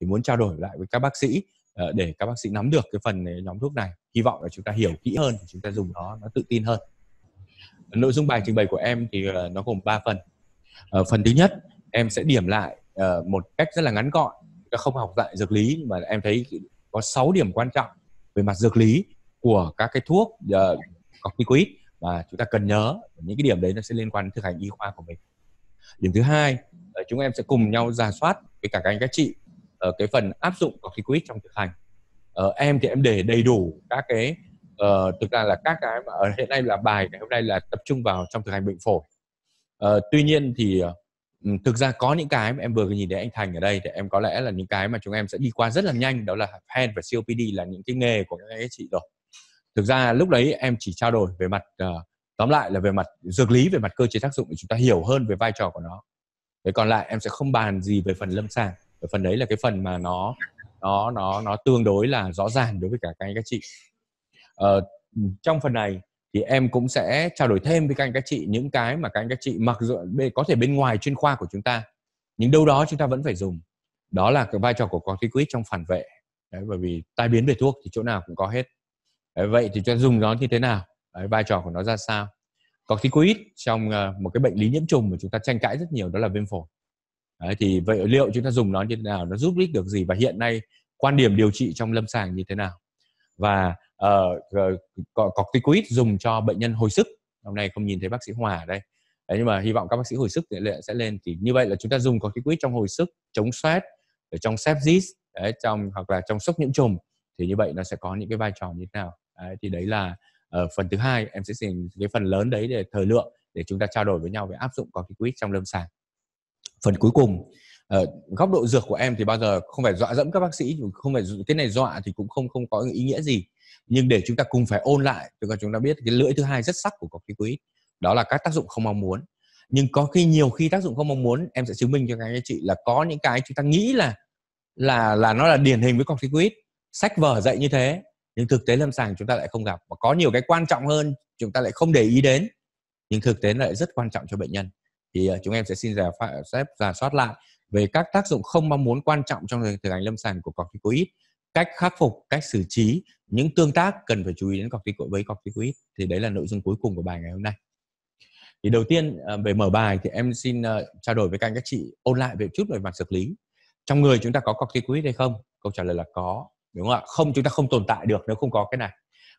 thì muốn trao đổi lại với các bác sĩ ờ, để các bác sĩ nắm được cái phần ờ, nhóm thuốc này hy vọng là chúng ta hiểu kỹ hơn chúng ta dùng nó nó tự tin hơn nội dung bài trình bày của em thì ờ, nó gồm 3 phần phần thứ nhất em sẽ điểm lại một cách rất là ngắn gọn không học dạy dược lý mà em thấy có 6 điểm quan trọng về mặt dược lý của các cái thuốc uh, corticoid mà chúng ta cần nhớ những cái điểm đấy nó sẽ liên quan đến thực hành y khoa của mình điểm thứ hai chúng em sẽ cùng nhau giả soát với cả các anh các chị Ờ, cái phần áp dụng của cái quiz trong thực hành uh, em thì em để đầy đủ các cái uh, thực ra là các cái mà hiện nay là bài ngày hôm nay là tập trung vào trong thực hành bệnh phổi uh, tuy nhiên thì uh, thực ra có những cái mà em vừa nhìn thấy anh Thành ở đây thì em có lẽ là những cái mà chúng em sẽ đi qua rất là nhanh đó là hand e và COPD là những cái nghề của các anh chị rồi thực ra lúc đấy em chỉ trao đổi về mặt uh, tóm lại là về mặt dược lý về mặt cơ chế tác dụng để chúng ta hiểu hơn về vai trò của nó thế còn lại em sẽ không bàn gì về phần lâm sàng ở phần đấy là cái phần mà nó nó nó nó tương đối là rõ ràng đối với cả các anh các chị ờ, trong phần này thì em cũng sẽ trao đổi thêm với các anh các chị những cái mà các anh các chị mặc dù có thể bên ngoài chuyên khoa của chúng ta nhưng đâu đó chúng ta vẫn phải dùng đó là cái vai trò của corticoid trong phản vệ Đấy, bởi vì tai biến về thuốc thì chỗ nào cũng có hết Đấy, vậy thì chúng ta dùng nó như thế nào Đấy, vai trò của nó ra sao corticoid trong ờ, một cái bệnh lý nhiễm trùng mà chúng ta tranh cãi rất nhiều đó là viêm phổi Đấy, thì vậy liệu chúng ta dùng nó như thế nào, nó giúp ích được gì và hiện nay quan điểm điều trị trong lâm sàng như thế nào và uh, corticoid dùng cho bệnh nhân hồi sức hôm nay không nhìn thấy bác sĩ Hòa ở đây Đấy, nhưng mà hy vọng các bác sĩ hồi sức tỷ lệ sẽ lên thì như vậy là chúng ta dùng corticoid trong hồi sức chống stress ở trong sepsis đấy, trong hoặc là trong sốc nhiễm trùng thì như vậy nó sẽ có những cái vai trò như thế nào đấy, thì đấy là ở ờ, phần thứ hai em sẽ xin cái phần lớn đấy để thời lượng để chúng ta trao đổi với nhau về áp dụng corticoid trong lâm sàng phần cuối cùng Ờ, góc độ dược của em thì bao giờ không phải dọa dẫm các bác sĩ không phải cái này dọa thì cũng không không có ý nghĩa gì nhưng để chúng ta cùng phải ôn lại tức là chúng ta biết cái lưỡi thứ hai rất sắc của corticoid đó là các tác dụng không mong muốn nhưng có khi nhiều khi tác dụng không mong muốn em sẽ chứng minh cho các anh chị là có những cái chúng ta nghĩ là là là nó là điển hình với corticoid sách vở dạy như thế nhưng thực tế lâm sàng chúng ta lại không gặp và có nhiều cái quan trọng hơn chúng ta lại không để ý đến nhưng thực tế lại rất quan trọng cho bệnh nhân thì ờ, chúng em sẽ xin giả phép giả soát lại về các tác dụng không mong muốn quan trọng trong thực hành lâm sàng của corticoid cách khắc phục cách xử trí những tương tác cần phải chú ý đến corticoid với corticoid thì đấy là nội dung cuối cùng của bài ngày hôm nay thì đầu tiên ờ, về mở bài thì em xin ờ, trao đổi với các anh các chị ôn lại về chút về mặt dược lý trong người chúng ta có corticoid hay không câu trả lời là có đúng không ạ không chúng ta không tồn tại được nếu không có cái này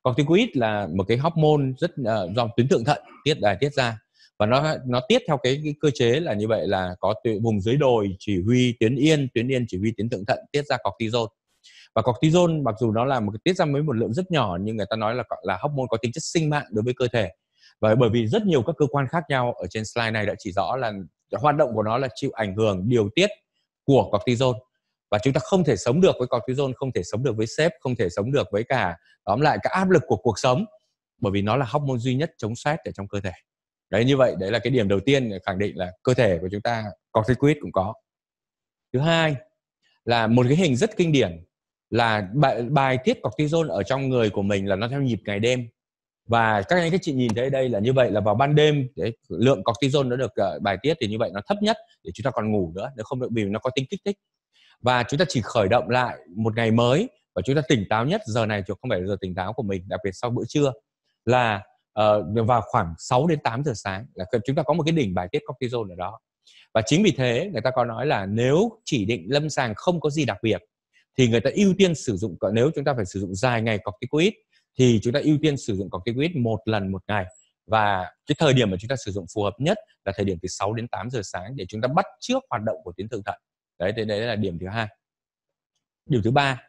corticoid là một cái hormone rất uh, do tuyến thượng thận tiết đài tiết ra và nó nó tiết theo cái, cái cơ chế là như vậy là có tuyến, vùng dưới đồi chỉ huy tuyến yên tuyến yên chỉ huy tuyến thượng thận tiết ra cortisol và cortisol mặc dù nó là một cái tiết ra với một lượng rất nhỏ nhưng người ta nói là là hormone có tính chất sinh mạng đối với cơ thể và bởi vì rất nhiều các cơ quan khác nhau ở trên slide này đã chỉ rõ là hoạt động của nó là chịu ảnh hưởng điều tiết của cortisol và chúng ta không thể sống được với cortisol không thể sống được với sếp không thể sống được với cả tóm lại các áp lực của cuộc sống bởi vì nó là hormone duy nhất chống stress ở trong cơ thể đấy như vậy đấy là cái điểm đầu tiên để khẳng định là cơ thể của chúng ta corticoid cũng có thứ hai là một cái hình rất kinh điển là bài, bài tiết cortisol ở trong người của mình là nó theo nhịp ngày đêm và các anh các chị nhìn thấy đây là như vậy là vào ban đêm đấy, lượng cortisol nó được uh, bài tiết thì như vậy nó thấp nhất để chúng ta còn ngủ nữa nếu không được vì nó có tính kích thích và chúng ta chỉ khởi động lại một ngày mới và chúng ta tỉnh táo nhất giờ này chứ không phải giờ tỉnh táo của mình đặc biệt sau bữa trưa là uh, vào khoảng 6 đến 8 giờ sáng là chúng ta có một cái đỉnh bài tiết cortisol ở đó và chính vì thế người ta có nói là nếu chỉ định lâm sàng không có gì đặc biệt thì người ta ưu tiên sử dụng nếu chúng ta phải sử dụng dài ngày corticoid thì chúng ta ưu tiên sử dụng corticoid một lần một ngày và cái thời điểm mà chúng ta sử dụng phù hợp nhất là thời điểm từ 6 đến 8 giờ sáng để chúng ta bắt trước hoạt động của tuyến thượng thận đấy thế đấy là điểm thứ hai điểm thứ ba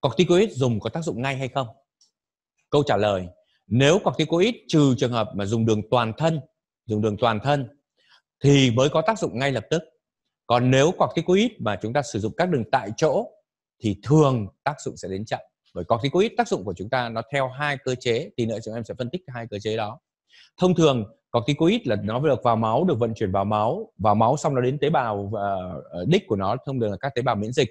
corticoid dùng có tác dụng ngay hay không câu trả lời nếu corticoid trừ trường hợp mà dùng đường toàn thân dùng đường toàn thân thì mới có tác dụng ngay lập tức còn nếu corticoid mà chúng ta sử dụng các đường tại chỗ thì thường tác dụng sẽ đến chậm bởi corticoid tác dụng của chúng ta nó theo hai cơ chế thì nữa chúng em sẽ phân tích hai cơ chế đó thông thường corticoid là nó được vào máu được vận chuyển vào máu vào máu xong nó đến tế bào và ờ, ờ, đích của nó thông thường là các tế bào miễn dịch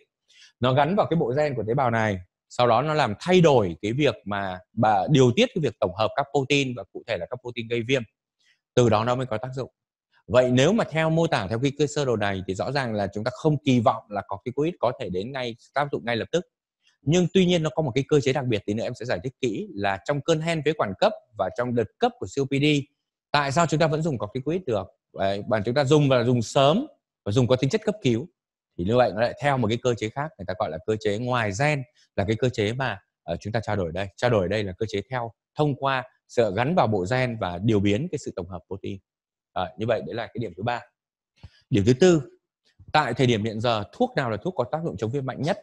nó gắn vào cái bộ gen của tế bào này sau đó nó làm thay đổi cái việc mà bà điều tiết cái việc tổng hợp các protein và cụ thể là các protein gây viêm từ đó nó mới có tác dụng vậy nếu mà theo mô tả theo cái sơ đồ này thì rõ ràng là chúng ta không kỳ vọng là có cái corticoid có thể đến ngay tác dụng ngay lập tức nhưng tuy nhiên nó có một cái cơ chế đặc biệt tí nữa em sẽ giải thích kỹ là trong cơn hen phế quản cấp và trong đợt cấp của COPD tại sao chúng ta vẫn dùng có cái corticoid được và chúng ta dùng và dùng sớm và dùng có tính chất cấp cứu thì như vậy nó lại theo một cái cơ chế khác người ta gọi là cơ chế ngoài gen là cái cơ chế mà uh, chúng ta trao đổi đây trao đổi đây là cơ chế theo thông qua sự gắn vào bộ gen và điều biến cái sự tổng hợp protein à, như vậy đấy là cái điểm thứ ba điểm thứ tư tại thời điểm hiện giờ thuốc nào là thuốc có tác dụng chống viêm mạnh nhất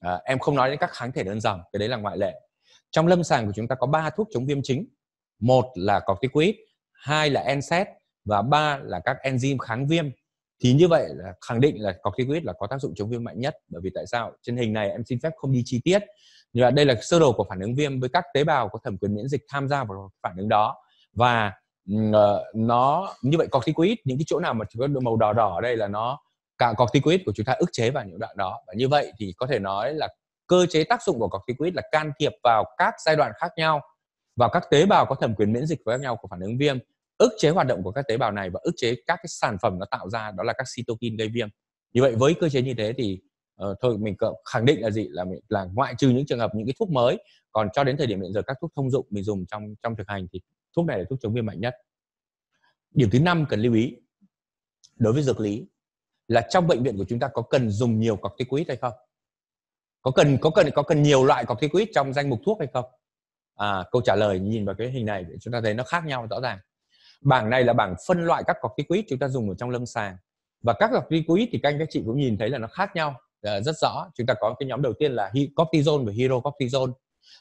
à, em không nói đến các kháng thể đơn dòng cái đấy là ngoại lệ trong lâm sàng của chúng ta có ba thuốc chống viêm chính một là corticoid hai là NSAID và ba là các enzyme kháng viêm thì như vậy là khẳng định là corticoid là có tác dụng chống viêm mạnh nhất bởi vì tại sao trên hình này em xin phép không đi chi tiết nhưng mà đây là sơ đồ của phản ứng viêm với các tế bào có thẩm quyền miễn dịch tham gia vào phản ứng đó và ờ, nó như vậy corticoid những cái chỗ nào mà chỉ có màu đỏ đỏ ở đây là nó cả corticoid của chúng ta ức chế vào những đoạn đó và như vậy thì có thể nói là cơ chế tác dụng của corticoid là can thiệp vào các giai đoạn khác nhau vào các tế bào có thẩm quyền miễn dịch với khác nhau của phản ứng viêm ức chế hoạt động của các tế bào này và ức chế các cái sản phẩm nó tạo ra đó là các cytokine gây viêm như vậy với cơ chế như thế thì uh, thôi mình khẳng định là gì là là ngoại trừ những trường hợp những cái thuốc mới còn cho đến thời điểm hiện giờ các thuốc thông dụng mình dùng trong trong thực hành thì thuốc này là thuốc chống viêm mạnh nhất điểm thứ năm cần lưu ý đối với dược lý là trong bệnh viện của chúng ta có cần dùng nhiều corticoid hay không có cần có cần có cần nhiều loại corticoid trong danh mục thuốc hay không à, câu trả lời nhìn vào cái hình này chúng ta thấy nó khác nhau rõ ràng bảng này là bảng phân loại các corticoid chúng ta dùng ở trong lâm sàng và các corticoid thì các anh các chị cũng nhìn thấy là nó khác nhau ờ, rất rõ chúng ta có cái nhóm đầu tiên là cortisone và hydrocortisone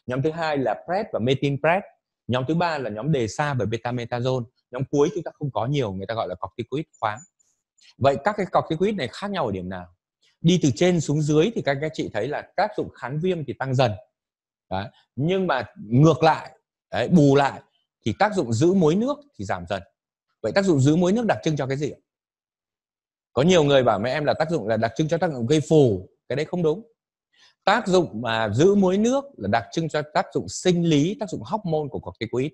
nhóm thứ hai là pred và metinpred nhóm thứ ba là nhóm desa và betametazone nhóm cuối chúng ta không có nhiều người ta gọi là corticoid khoáng vậy các cái corticoid này khác nhau ở điểm nào đi từ trên xuống dưới thì các anh các chị thấy là tác dụng kháng viêm thì tăng dần Đấy. nhưng mà ngược lại đấy, bù lại thì tác dụng giữ muối nước thì giảm dần vậy tác dụng giữ muối nước đặc trưng cho cái gì có nhiều người bảo mẹ em là tác dụng là đặc trưng cho tác dụng gây phù cái đấy không đúng tác dụng mà giữ muối nước là đặc trưng cho tác dụng sinh lý tác dụng hormone của corticoid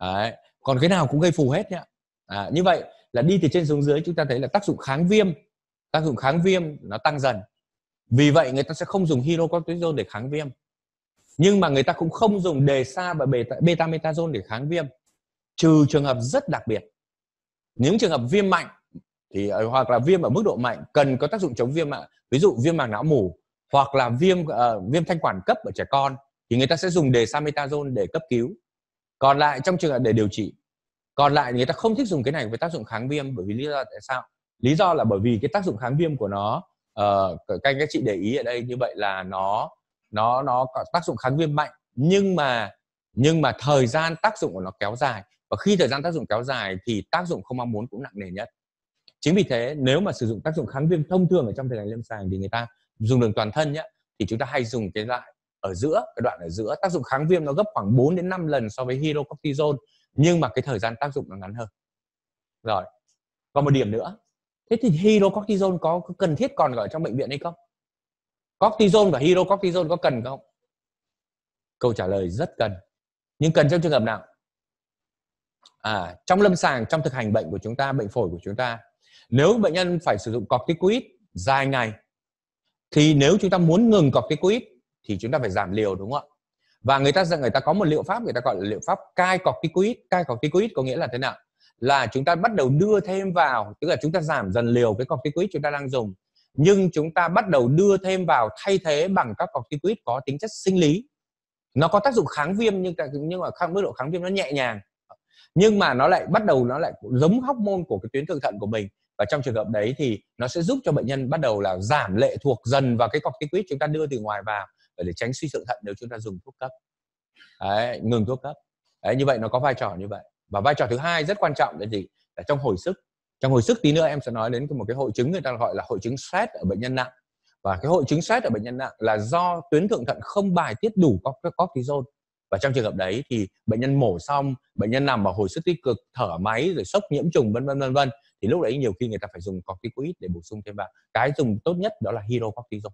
đấy. còn cái nào cũng gây phù hết nhá à, như vậy là đi từ trên xuống dưới chúng ta thấy là tác dụng kháng viêm tác dụng kháng viêm nó tăng dần vì vậy người ta sẽ không dùng hydrocortisone để kháng viêm nhưng mà người ta cũng không dùng đề sa và beta, beta metazone để kháng viêm trừ trường hợp rất đặc biệt những trường hợp viêm mạnh thì ờ, hoặc là viêm ở mức độ mạnh cần có tác dụng chống viêm mạng ví dụ viêm màng não mủ hoặc là viêm uh, viêm thanh quản cấp ở trẻ con thì người ta sẽ dùng đề sametazone để cấp cứu còn lại trong trường hợp để điều trị còn lại người ta không thích dùng cái này với tác dụng kháng viêm bởi vì lý do tại sao lý do là bởi vì cái tác dụng kháng viêm của nó uh, ờ, các anh các chị để ý ở đây như vậy là nó nó nó có tác dụng kháng viêm mạnh nhưng mà nhưng mà thời gian tác dụng của nó kéo dài và khi thời gian tác dụng kéo dài thì tác dụng không mong muốn cũng nặng nề nhất chính vì thế nếu mà sử dụng tác dụng kháng viêm thông thường ở trong thời gian lâm sàng thì người ta dùng đường toàn thân nhé thì chúng ta hay dùng cái loại ở giữa cái đoạn ở giữa tác dụng kháng viêm nó gấp khoảng 4 đến 5 lần so với hydrocortisone nhưng mà cái thời gian tác dụng nó ngắn hơn rồi còn một điểm nữa thế thì hydrocortisone có cần thiết còn ở trong bệnh viện hay không cortisol và hydrocortisol có cần không câu trả lời rất cần nhưng cần trong trường hợp nào à, trong lâm sàng trong thực hành bệnh của chúng ta bệnh phổi của chúng ta nếu bệnh nhân phải sử dụng corticoid dài ngày thì nếu chúng ta muốn ngừng corticoid thì chúng ta phải giảm liều đúng không ạ và người ta rằng người ta có một liệu pháp người ta gọi là liệu pháp cai corticoid cai corticoid có nghĩa là thế nào là chúng ta bắt đầu đưa thêm vào tức là chúng ta giảm dần liều cái corticoid chúng ta đang dùng nhưng chúng ta bắt đầu đưa thêm vào thay thế bằng các corticoid có tính chất sinh lý nó có tác dụng kháng viêm nhưng nhưng mà kháng mức độ kháng viêm nó nhẹ nhàng nhưng mà nó lại bắt đầu nó lại giống hóc môn của cái tuyến thượng thận của mình và trong trường hợp đấy thì nó sẽ giúp cho bệnh nhân bắt đầu là giảm lệ thuộc dần vào cái corticoid chúng ta đưa từ ngoài vào để tránh suy thượng thận nếu chúng ta dùng thuốc cấp đấy, ngừng thuốc cấp đấy, như vậy nó có vai trò như vậy và vai trò thứ hai rất quan trọng là gì là trong hồi sức trong hồi sức tí nữa em sẽ nói đến một cái hội chứng người ta gọi là hội chứng stress ở bệnh nhân nặng và cái hội chứng stress ở bệnh nhân nặng là do tuyến thượng thận không bài tiết đủ cortisol và trong trường hợp đấy thì bệnh nhân mổ xong bệnh nhân nằm vào hồi sức tích cực thở máy rồi sốc nhiễm trùng vân vân vân vân thì lúc đấy nhiều khi người ta phải dùng corticoid để bổ sung thêm vào cái dùng tốt nhất đó là hydrocortisol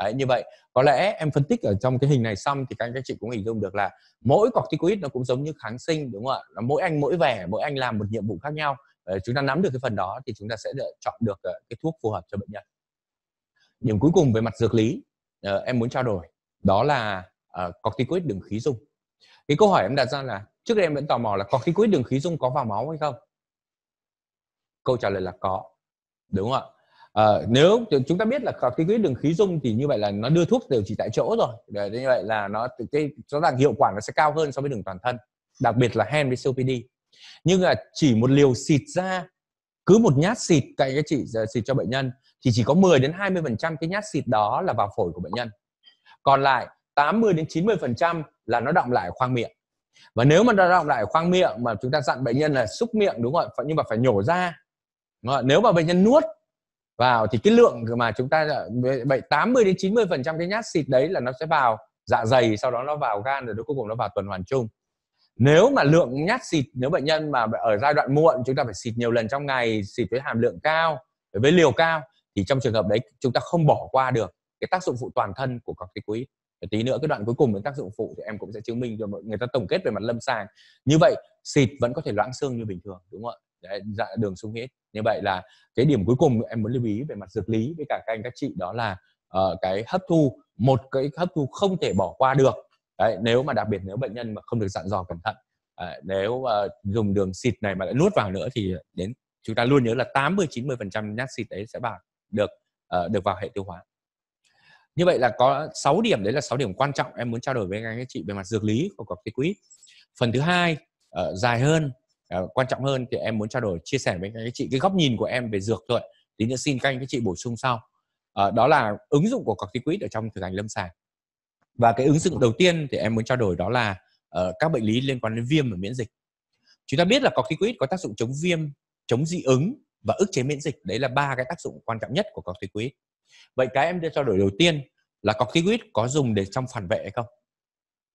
Đấy, như vậy có lẽ em phân tích ở trong cái hình này xong thì các anh chị cũng hình dung được là mỗi corticoid nó cũng giống như kháng sinh đúng không ạ mỗi anh mỗi vẻ mỗi anh làm một nhiệm vụ khác nhau chúng ta nắm được cái phần đó thì chúng ta sẽ chọn được ờ, cái thuốc phù hợp cho bệnh nhân điểm cuối cùng về mặt dược lý ờ, em muốn trao đổi đó là ờ, corticoid đường khí dung cái câu hỏi em đặt ra là trước đây em vẫn tò mò là corticoid đường khí dung có vào máu hay không câu trả lời là có đúng không ạ nếu chúng ta biết là corticoid đường khí dung thì như vậy là nó đưa thuốc điều trị tại chỗ rồi để như vậy là nó cái rõ ràng hiệu quả nó sẽ cao hơn so với đường toàn thân đặc biệt là hen với COPD nhưng là chỉ một liều xịt ra cứ một nhát xịt cạnh các chị ờ, xịt cho bệnh nhân thì chỉ có 10 đến 20 phần trăm cái nhát xịt đó là vào phổi của bệnh nhân còn lại 80 đến 90 phần trăm là nó động lại khoang miệng và nếu mà nó động lại khoang miệng mà chúng ta dặn bệnh nhân là xúc miệng đúng không ạ nhưng mà phải nhổ ra nếu mà bệnh nhân nuốt vào thì cái lượng mà chúng ta ờ, bệnh 80 đến 90 phần trăm cái nhát xịt đấy là nó sẽ vào dạ dày sau đó nó vào gan rồi cuối cùng nó vào tuần hoàn chung nếu mà lượng nhát xịt nếu bệnh nhân mà ở giai đoạn muộn chúng ta phải xịt nhiều lần trong ngày xịt với hàm lượng cao với liều cao thì trong trường hợp đấy chúng ta không bỏ qua được cái tác dụng phụ toàn thân của corticoid tí nữa cái đoạn cuối cùng đến tác dụng phụ thì em cũng sẽ chứng minh cho người ta tổng kết về mặt lâm sàng như vậy xịt vẫn có thể loãng xương như bình thường đúng không ạ Đấy, dạ, đường sung huyết như vậy là cái điểm cuối cùng em muốn lưu ý về mặt dược lý với cả các anh các chị đó là uh, cái hấp thu một cái hấp thu không thể bỏ qua được đấy, nếu mà đặc biệt nếu bệnh nhân mà không được dặn dò cẩn thận à, nếu uh, dùng đường xịt này mà lại nuốt vào nữa thì đến chúng ta luôn nhớ là 80 90 phần trăm nhát xịt đấy sẽ vào được uh, được vào hệ tiêu hóa như vậy là có 6 điểm đấy là 6 điểm quan trọng em muốn trao đổi với anh các chị về mặt dược lý của quý phần thứ hai uh, dài hơn uh, quan trọng hơn thì em muốn trao đổi chia sẻ với các chị cái góc nhìn của em về dược thôi tí nữa xin các anh các chị bổ sung sau uh, đó là ứng dụng của quý ở trong thực hành lâm sàng và cái ứng dụng đầu tiên thì em muốn trao đổi đó là uh, các bệnh lý liên quan đến viêm và miễn dịch chúng ta biết là corticoid có tác dụng chống viêm chống dị ứng và ức chế miễn dịch đấy là ba cái tác dụng quan trọng nhất của corticoid vậy cái em đưa trao đổi đầu tiên là corticoid có dùng để trong phản vệ hay không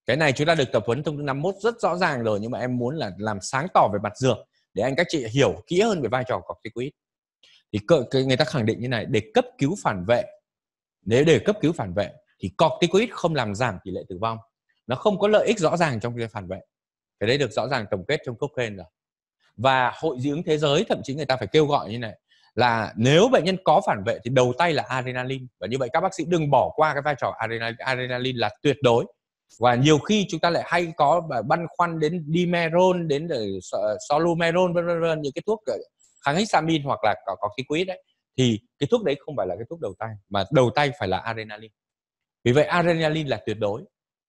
cái này chúng ta được tập huấn thông tư 51 rất rõ ràng rồi nhưng mà em muốn là làm sáng tỏ về mặt dược để anh các chị hiểu kỹ hơn về vai trò của corticoid thì người ta khẳng định như này để cấp cứu phản vệ nếu để cấp cứu phản vệ thì corticoid không làm giảm tỷ lệ tử vong nó không có lợi ích rõ ràng trong việc phản vệ cái đấy được rõ ràng tổng kết trong Cochrane rồi và hội dị ứng thế giới thậm chí người ta phải kêu gọi như này là nếu bệnh nhân có phản vệ thì đầu tay là adrenaline và như vậy các bác sĩ đừng bỏ qua cái vai trò adrenaline, là tuyệt đối và nhiều khi chúng ta lại hay có băn khoăn đến dimeron đến ờ, solumeron vân vân những cái thuốc ờ, kháng histamine hoặc là có có khí quýt đấy thì cái thuốc đấy không phải là cái thuốc đầu tay mà đầu tay phải là adrenaline vì vậy adrenaline là tuyệt đối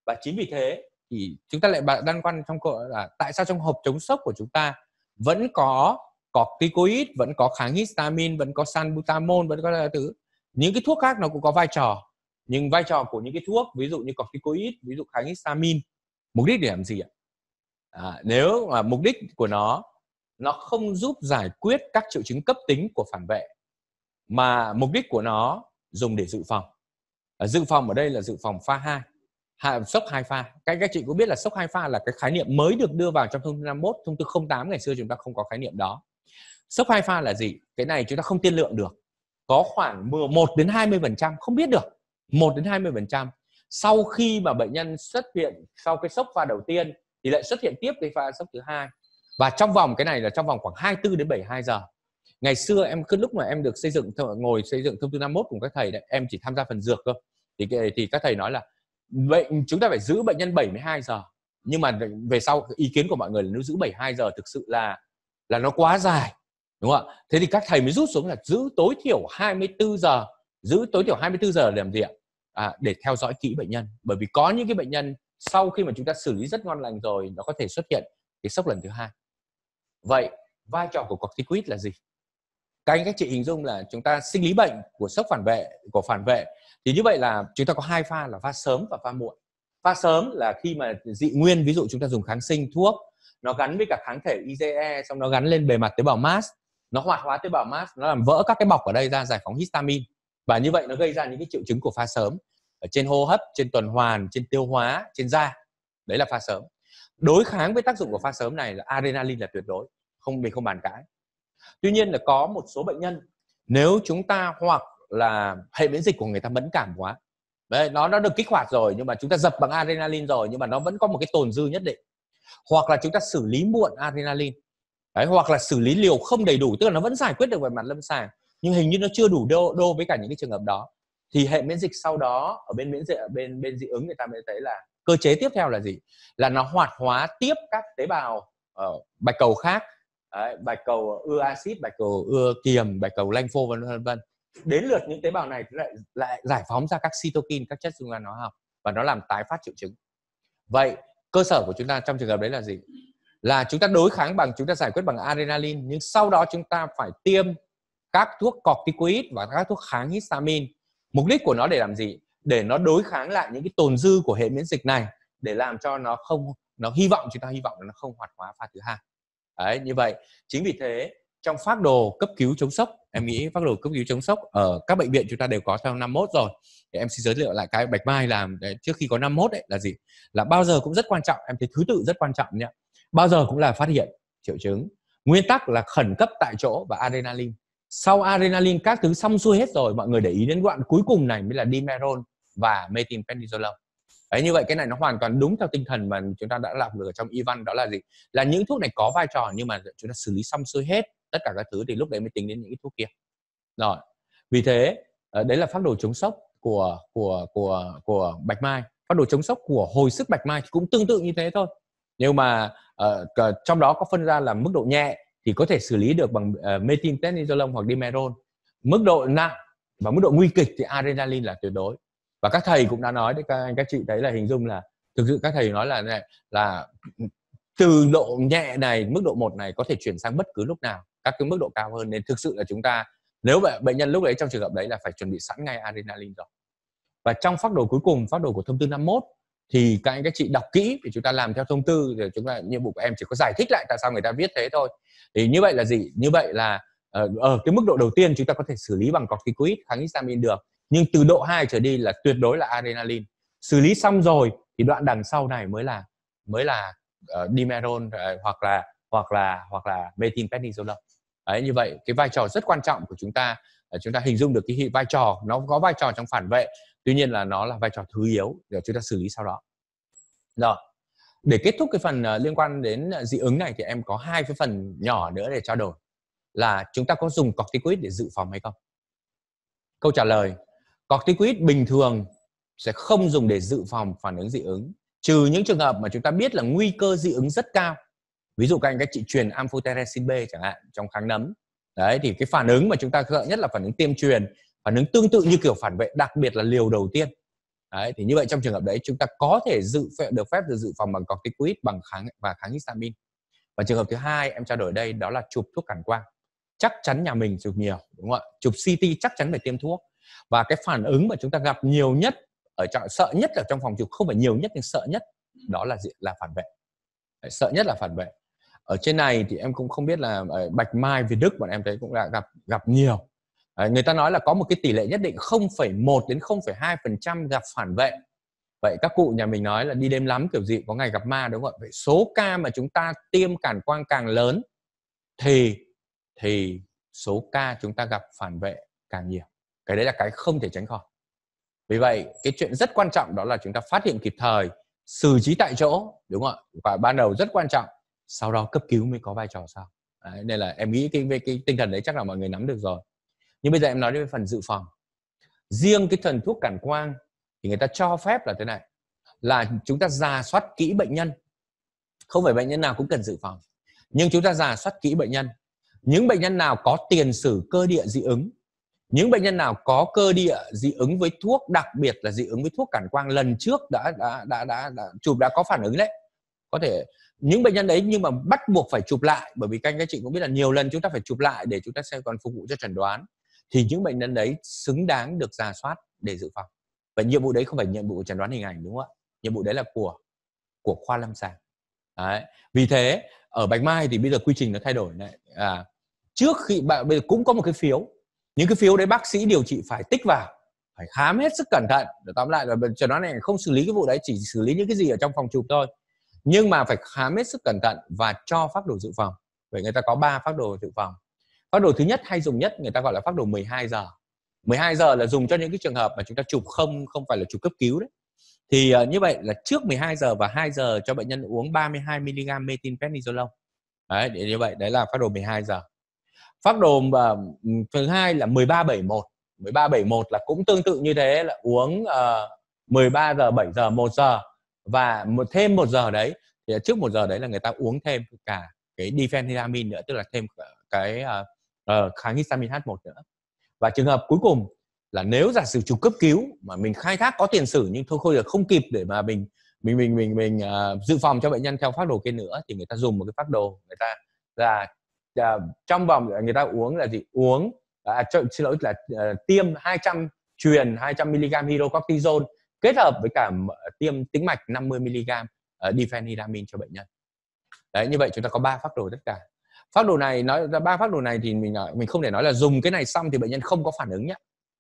và chính vì thế thì chúng ta lại băn quan trong câu là tại sao trong hộp chống sốc của chúng ta vẫn có corticoid vẫn có kháng histamine vẫn có salbutamol vẫn có thứ những cái thuốc khác nó cũng có vai trò nhưng vai trò của những cái thuốc ví dụ như corticoid ví dụ kháng histamine mục đích để làm gì ạ à, nếu mà mục đích của nó nó không giúp giải quyết các triệu chứng cấp tính của phản vệ mà mục đích của nó dùng để dự phòng Ờ, dự phòng ở đây là dự phòng pha 2 hạ sốc hai pha các các chị cũng biết là sốc hai pha là cái khái niệm mới được đưa vào trong thông tư 51 thông tư 08 ngày xưa chúng ta không có khái niệm đó sốc hai pha là gì cái này chúng ta không tiên lượng được có khoảng 1 đến 20 phần trăm không biết được 1 đến 20 phần trăm sau khi mà bệnh nhân xuất hiện sau cái sốc pha đầu tiên thì lại xuất hiện tiếp cái pha sốc thứ hai và trong vòng cái này là trong vòng khoảng 24 đến 72 giờ ngày xưa em cứ lúc mà em được xây dựng ngồi xây dựng thông tư 51 cùng các thầy đấy, em chỉ tham gia phần dược cơ thì thì các thầy nói là bệnh chúng ta phải giữ bệnh nhân 72 giờ nhưng mà về sau ý kiến của mọi người là nếu giữ 72 giờ thực sự là là nó quá dài đúng không ạ thế thì các thầy mới rút xuống là giữ tối thiểu 24 giờ giữ tối thiểu 24 giờ để làm gì ạ à, để theo dõi kỹ bệnh nhân bởi vì có những cái bệnh nhân sau khi mà chúng ta xử lý rất ngon lành rồi nó có thể xuất hiện cái sốc lần thứ hai vậy vai trò của corticoid là gì các anh các chị hình dung là chúng ta sinh lý bệnh của sốc phản vệ của phản vệ thì như vậy là chúng ta có hai pha là pha sớm và pha muộn pha sớm là khi mà dị nguyên ví dụ chúng ta dùng kháng sinh thuốc nó gắn với cả kháng thể IgE xong nó gắn lên bề mặt tế bào mast nó hoạt hóa tế bào mast nó làm vỡ các cái bọc ở đây ra giải phóng histamine và như vậy nó gây ra những cái triệu chứng của pha sớm ở trên hô hấp trên tuần hoàn trên tiêu hóa trên da đấy là pha sớm đối kháng với tác dụng của pha sớm này là adrenaline là tuyệt đối không mình không bàn cãi tuy nhiên là có một số bệnh nhân nếu chúng ta hoặc là hệ miễn dịch của người ta mẫn cảm quá đấy nó nó được kích hoạt rồi nhưng mà chúng ta dập bằng adrenaline rồi nhưng mà nó vẫn có một cái tồn dư nhất định hoặc là chúng ta xử lý muộn adrenaline đấy hoặc là xử lý liều không đầy đủ tức là nó vẫn giải quyết được về mặt lâm sàng nhưng hình như nó chưa đủ đô đô với cả những cái trường hợp đó thì hệ miễn dịch sau đó ở bên miễn dịch ở bên bên dị ứng người ta mới thấy là cơ chế tiếp theo là gì là nó hoạt hóa tiếp các tế bào ở ờ, bạch cầu khác Đấy, bạch cầu ưa axit bạch cầu ưa kiềm bạch cầu lanh phô vân vân đến lượt những tế bào này lại lại giải phóng ra các cytokine các chất dung quanh hóa học và nó làm tái phát triệu chứng vậy cơ sở của chúng ta trong trường hợp đấy là gì là chúng ta đối kháng bằng chúng ta giải quyết bằng adrenaline nhưng sau đó chúng ta phải tiêm các thuốc corticoid và các thuốc kháng histamine mục đích của nó để làm gì để nó đối kháng lại những cái tồn dư của hệ miễn dịch này để làm cho nó không nó hy vọng chúng ta hy vọng là nó không hoạt hóa pha thứ hai Đấy, như vậy chính vì thế trong phác đồ cấp cứu chống sốc em nghĩ phác đồ cấp cứu chống sốc ở các bệnh viện chúng ta đều có trong năm mốt rồi thì em xin giới thiệu lại cái bạch mai làm trước khi có năm mốt ấy là gì là bao giờ cũng rất quan trọng em thấy thứ tự rất quan trọng nhé bao giờ cũng là phát hiện triệu chứng nguyên tắc là khẩn cấp tại chỗ và adrenaline sau adrenaline các thứ xong xuôi hết rồi mọi người để ý đến đoạn cuối cùng này mới là dimeron và methylprednisolone đấy như vậy cái này nó hoàn toàn đúng theo tinh thần mà chúng ta đã làm được ở trong y văn đó là gì là những thuốc này có vai trò nhưng mà chúng ta xử lý xong xuôi hết tất cả các thứ thì lúc đấy mới tính đến những cái thuốc kia rồi vì thế ờ, đấy là phác đồ chống sốc của của của của bạch mai phác đồ chống sốc của hồi sức bạch mai cũng tương tự như thế thôi nhưng mà uh, trong đó có phân ra là mức độ nhẹ thì có thể xử lý được bằng uh, ờ, methylprednisolone hoặc dimerol mức độ nặng và mức độ nguy kịch thì adrenaline là tuyệt đối và các thầy cũng đã nói đấy các anh các chị thấy là hình dung là thực sự các thầy nói là này là từ độ nhẹ này mức độ một này có thể chuyển sang bất cứ lúc nào các cái mức độ cao hơn nên thực sự là chúng ta nếu vậy bệnh nhân lúc đấy trong trường hợp đấy là phải chuẩn bị sẵn ngay adrenaline rồi và trong phác đồ cuối cùng phác đồ của thông tư 51 thì các anh các chị đọc kỹ thì chúng ta làm theo thông tư thì chúng ta nhiệm vụ của em chỉ có giải thích lại tại sao người ta viết thế thôi thì như vậy là gì như vậy là ở ờ, ờ, cái mức độ đầu tiên chúng ta có thể xử lý bằng corticoid kháng histamine được nhưng từ độ 2 trở đi là tuyệt đối là adrenaline xử lý xong rồi thì đoạn đằng sau này mới là mới là uh, ờ, dimerol uh, ờ, hoặc là hoặc là hoặc là methylprednisolone đấy như vậy cái vai trò rất quan trọng của chúng ta ờ, chúng ta hình dung được cái vai trò nó có vai trò trong phản vệ tuy nhiên là nó là vai trò thứ yếu để chúng ta xử lý sau đó rồi để kết thúc cái phần liên quan đến dị ứng này thì em có hai cái phần nhỏ nữa để trao đổi là chúng ta có dùng corticoid để dự phòng hay không câu trả lời corticoid bình thường sẽ không dùng để dự phòng phản ứng dị ứng trừ những trường hợp mà chúng ta biết là nguy cơ dị ứng rất cao ví dụ các anh các chị truyền amphotericin B chẳng hạn trong kháng nấm đấy thì cái phản ứng mà chúng ta sợ nhất là phản ứng tiêm truyền phản ứng tương tự như kiểu phản vệ đặc biệt là liều đầu tiên đấy thì như vậy trong trường hợp đấy chúng ta có thể dự phép được phép được dự phòng bằng corticoid bằng kháng và kháng histamine và trường hợp thứ hai em trao đổi đây đó là chụp thuốc cản quang chắc chắn nhà mình chụp nhiều đúng không ạ chụp CT chắc chắn phải tiêm thuốc và cái phản ứng mà chúng ta gặp nhiều nhất ở trong sợ nhất ở trong phòng trực không phải nhiều nhất nhưng sợ nhất đó là gì là phản vệ sợ nhất là phản vệ ở trên này thì em cũng không biết là ờ, bạch mai việt đức bọn em thấy cũng đã gặp gặp nhiều người ta nói là có một cái tỷ lệ nhất định 0,1 đến 0,2% phần trăm gặp phản vệ vậy các cụ nhà mình nói là đi đêm lắm kiểu gì có ngày gặp ma đúng không ạ vậy số ca mà chúng ta tiêm cản quang càng lớn thì thì số ca chúng ta gặp phản vệ càng nhiều cái đấy là cái không thể tránh khỏi vì vậy cái chuyện rất quan trọng đó là chúng ta phát hiện kịp thời xử trí tại chỗ đúng không ạ và ban đầu rất quan trọng sau đó cấp cứu mới có vai trò sao đấy, nên là em nghĩ cái, cái cái tinh thần đấy chắc là mọi người nắm được rồi nhưng bây giờ em nói đến phần dự phòng riêng cái thần thuốc cản quang thì người ta cho phép là thế này là chúng ta giả soát kỹ bệnh nhân không phải bệnh nhân nào cũng cần dự phòng nhưng chúng ta giả soát kỹ bệnh nhân những bệnh nhân nào có tiền sử cơ địa dị ứng những bệnh nhân nào có cơ địa dị ứng với thuốc đặc biệt là dị ứng với thuốc cản quang lần trước đã đã đã đã, đã chụp đã có phản ứng đấy có thể những bệnh nhân đấy nhưng mà bắt buộc phải chụp lại bởi vì các anh các chị cũng biết là nhiều lần chúng ta phải chụp lại để chúng ta xem còn phục vụ cho chẩn đoán thì những bệnh nhân đấy xứng đáng được ra soát để dự phòng và nhiệm vụ đấy không phải nhiệm vụ chẩn đoán hình ảnh đúng không ạ nhiệm vụ đấy là của của khoa lâm sàng đấy. vì thế ở bạch mai thì bây giờ quy trình nó thay đổi này à, trước khi bạn bây giờ cũng có một cái phiếu những cái phiếu đấy bác sĩ điều trị phải tích vào phải khám hết sức cẩn thận để tóm lại là chẩn đoán này không xử lý cái vụ đấy chỉ xử lý những cái gì ở trong phòng chụp thôi nhưng mà phải khám hết sức cẩn thận và cho phác đồ dự phòng vậy người ta có 3 phác đồ dự phòng phác đồ thứ nhất hay dùng nhất người ta gọi là phác đồ 12 giờ 12 giờ là dùng cho những cái trường hợp mà chúng ta chụp không không phải là chụp cấp cứu đấy thì uh, như vậy là trước 12 giờ và 2 giờ cho bệnh nhân uống 32 mg metinprednisolone đấy để như vậy đấy là phác đồ 12 giờ phác đồ uh, thứ hai là 1371 1371 là cũng tương tự như thế là uống uh, ờ, 13 giờ 7 giờ 1 giờ và một thêm một giờ đấy thì trước một giờ đấy là người ta uống thêm cả cái diphenhydramine nữa tức là thêm cái uh, kháng histamin H1 nữa và trường hợp cuối cùng là nếu giả sử trục cấp cứu mà mình khai thác có tiền sử nhưng thôi không được không kịp để mà mình mình mình mình mình uh, dự phòng cho bệnh nhân theo phác đồ kia nữa thì người ta dùng một cái phác đồ người ta ra uh, trong vòng ờ, người ta uống là gì uống à, xin lỗi là uh, tiêm 200 truyền 200 mg hydrocortisone kết hợp với cả tiêm tĩnh mạch 50 mg uh, diphenhydramine cho bệnh nhân đấy như vậy chúng ta có ba phác đồ tất cả phác đồ này nói ba phác đồ này thì mình mình không thể nói là dùng cái này xong thì bệnh nhân không có phản ứng nhé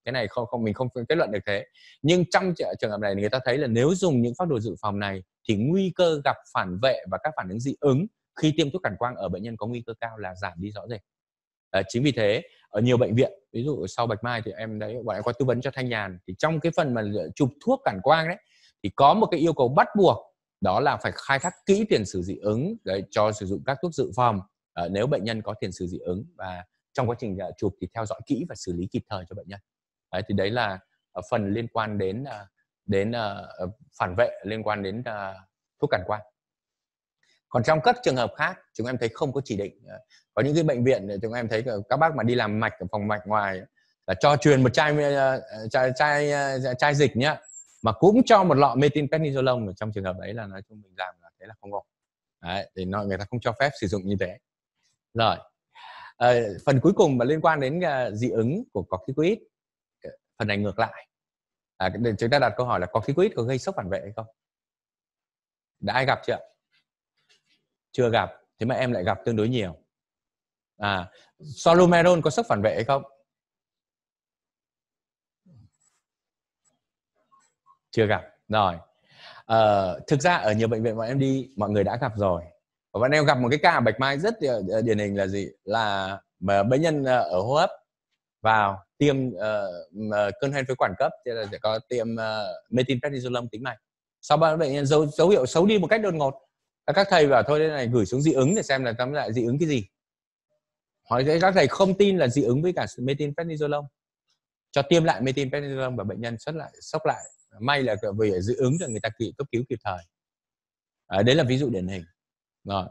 cái này không không mình không kết luận được thế nhưng trong trường hợp này người ta thấy là nếu dùng những phác đồ dự phòng này thì nguy cơ gặp phản vệ và các phản ứng dị ứng khi tiêm thuốc cản quang ở bệnh nhân có nguy cơ cao là giảm đi rõ rệt à, chính vì thế ở nhiều bệnh viện ví dụ sau bạch mai thì em đấy bọn em có tư vấn cho thanh nhàn thì trong cái phần mà chụp thuốc cản quang đấy thì có một cái yêu cầu bắt buộc đó là phải khai thác kỹ tiền sử dị ứng đấy, cho sử dụng các thuốc dự phòng à, nếu bệnh nhân có tiền sử dị ứng và trong quá trình ờ, chụp thì theo dõi kỹ và xử lý kịp thời cho bệnh nhân đấy, thì đấy là ờ, phần liên quan đến đến phản vệ liên quan đến thuốc cản quang còn trong các trường hợp khác chúng em thấy không có chỉ định ờ, có những cái bệnh viện chúng em thấy các bác mà đi làm mạch ở phòng mạch ngoài là cho truyền một chai ờ, chai chai, ờ, chai dịch nhá mà cũng cho một lọ metinprednisolone trong trường hợp đấy là nói chung mình làm là thế là không ổn đấy, thì nói người ta không cho phép sử dụng như thế rồi à, phần cuối cùng mà liên quan đến dị ứng của corticoid phần này ngược lại à, chúng ta đặt câu hỏi là corticoid có gây sốc phản vệ hay không đã ai gặp chưa chưa gặp thế mà em lại gặp tương đối nhiều à solumeron có sức phản vệ hay không chưa gặp rồi à, thực ra ở nhiều bệnh viện bọn em đi mọi người đã gặp rồi và bọn em gặp một cái ca bạch mai rất ờ, ờ, điển hình là gì là mà bệnh nhân ở hô hấp vào tiêm uh, cơn hen phế quản cấp thì là sẽ có tiêm uh, methylprednisolone tính mạch sau đó bệnh nhân dấu, dấu hiệu xấu đi một cách đột ngột các thầy bảo thôi đây này gửi xuống dị ứng để xem là tóm lại dị ứng cái gì hỏi thế các thầy không tin là dị ứng với cả methylprednisolone cho tiêm lại methylprednisolone và bệnh nhân xuất lại sốc lại may là vì dị ứng là người ta kịp cấp cứu kịp thời à, đấy là ví dụ điển hình rồi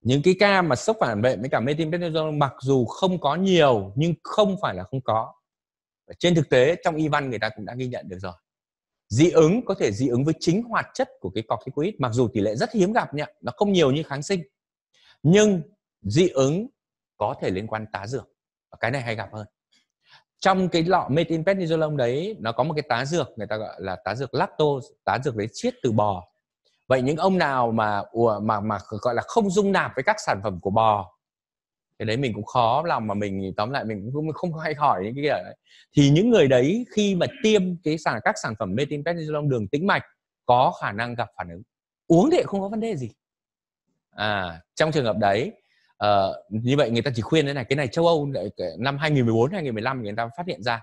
những cái ca mà sốc phản vệ với cả methylprednisolone mặc dù không có nhiều nhưng không phải là không có trên thực tế trong y văn người ta cũng đã ghi nhận được rồi dị ứng có thể dị ứng với chính hoạt chất của cái corticoid mặc dù tỷ lệ rất hiếm gặp nhé nó không nhiều như kháng sinh nhưng dị ứng có thể liên quan tá dược và cái này hay gặp hơn trong cái lọ metinprednisolone đấy nó có một cái tá dược người ta gọi là tá dược lactose tá dược đấy chiết từ bò vậy những ông nào mà mà mà gọi là không dung nạp với các sản phẩm của bò cái đấy mình cũng khó lòng mà mình tóm lại mình cũng không hay hỏi những cái kiểu đấy thì những người đấy khi mà tiêm cái sản các sản phẩm metinprednisolone đường tĩnh mạch có khả năng gặp phản ứng uống thì không có vấn đề gì à trong trường hợp đấy uh, như vậy người ta chỉ khuyên thế này cái này châu Âu năm 2014 2015 người ta phát hiện ra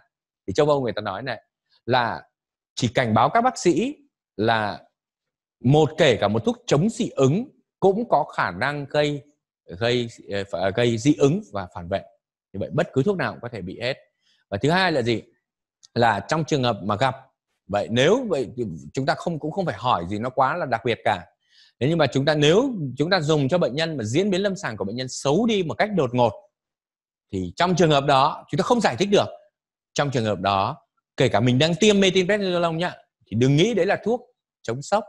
thì châu Âu người ta nói này là chỉ cảnh báo các bác sĩ là một kể cả một thuốc chống dị ứng cũng có khả năng gây gây ờ, ờ, gây dị ứng và phản vệ như vậy bất cứ thuốc nào cũng có thể bị hết và thứ hai là gì là trong trường hợp mà gặp vậy nếu vậy chúng ta không cũng không phải hỏi gì nó quá là đặc biệt cả thế nhưng mà chúng ta nếu chúng ta dùng cho bệnh nhân mà diễn biến lâm sàng của bệnh nhân xấu đi một cách đột ngột thì trong trường hợp đó chúng ta không giải thích được trong trường hợp đó kể cả mình đang tiêm metinprednisolone nhá thì đừng nghĩ đấy là thuốc chống sốc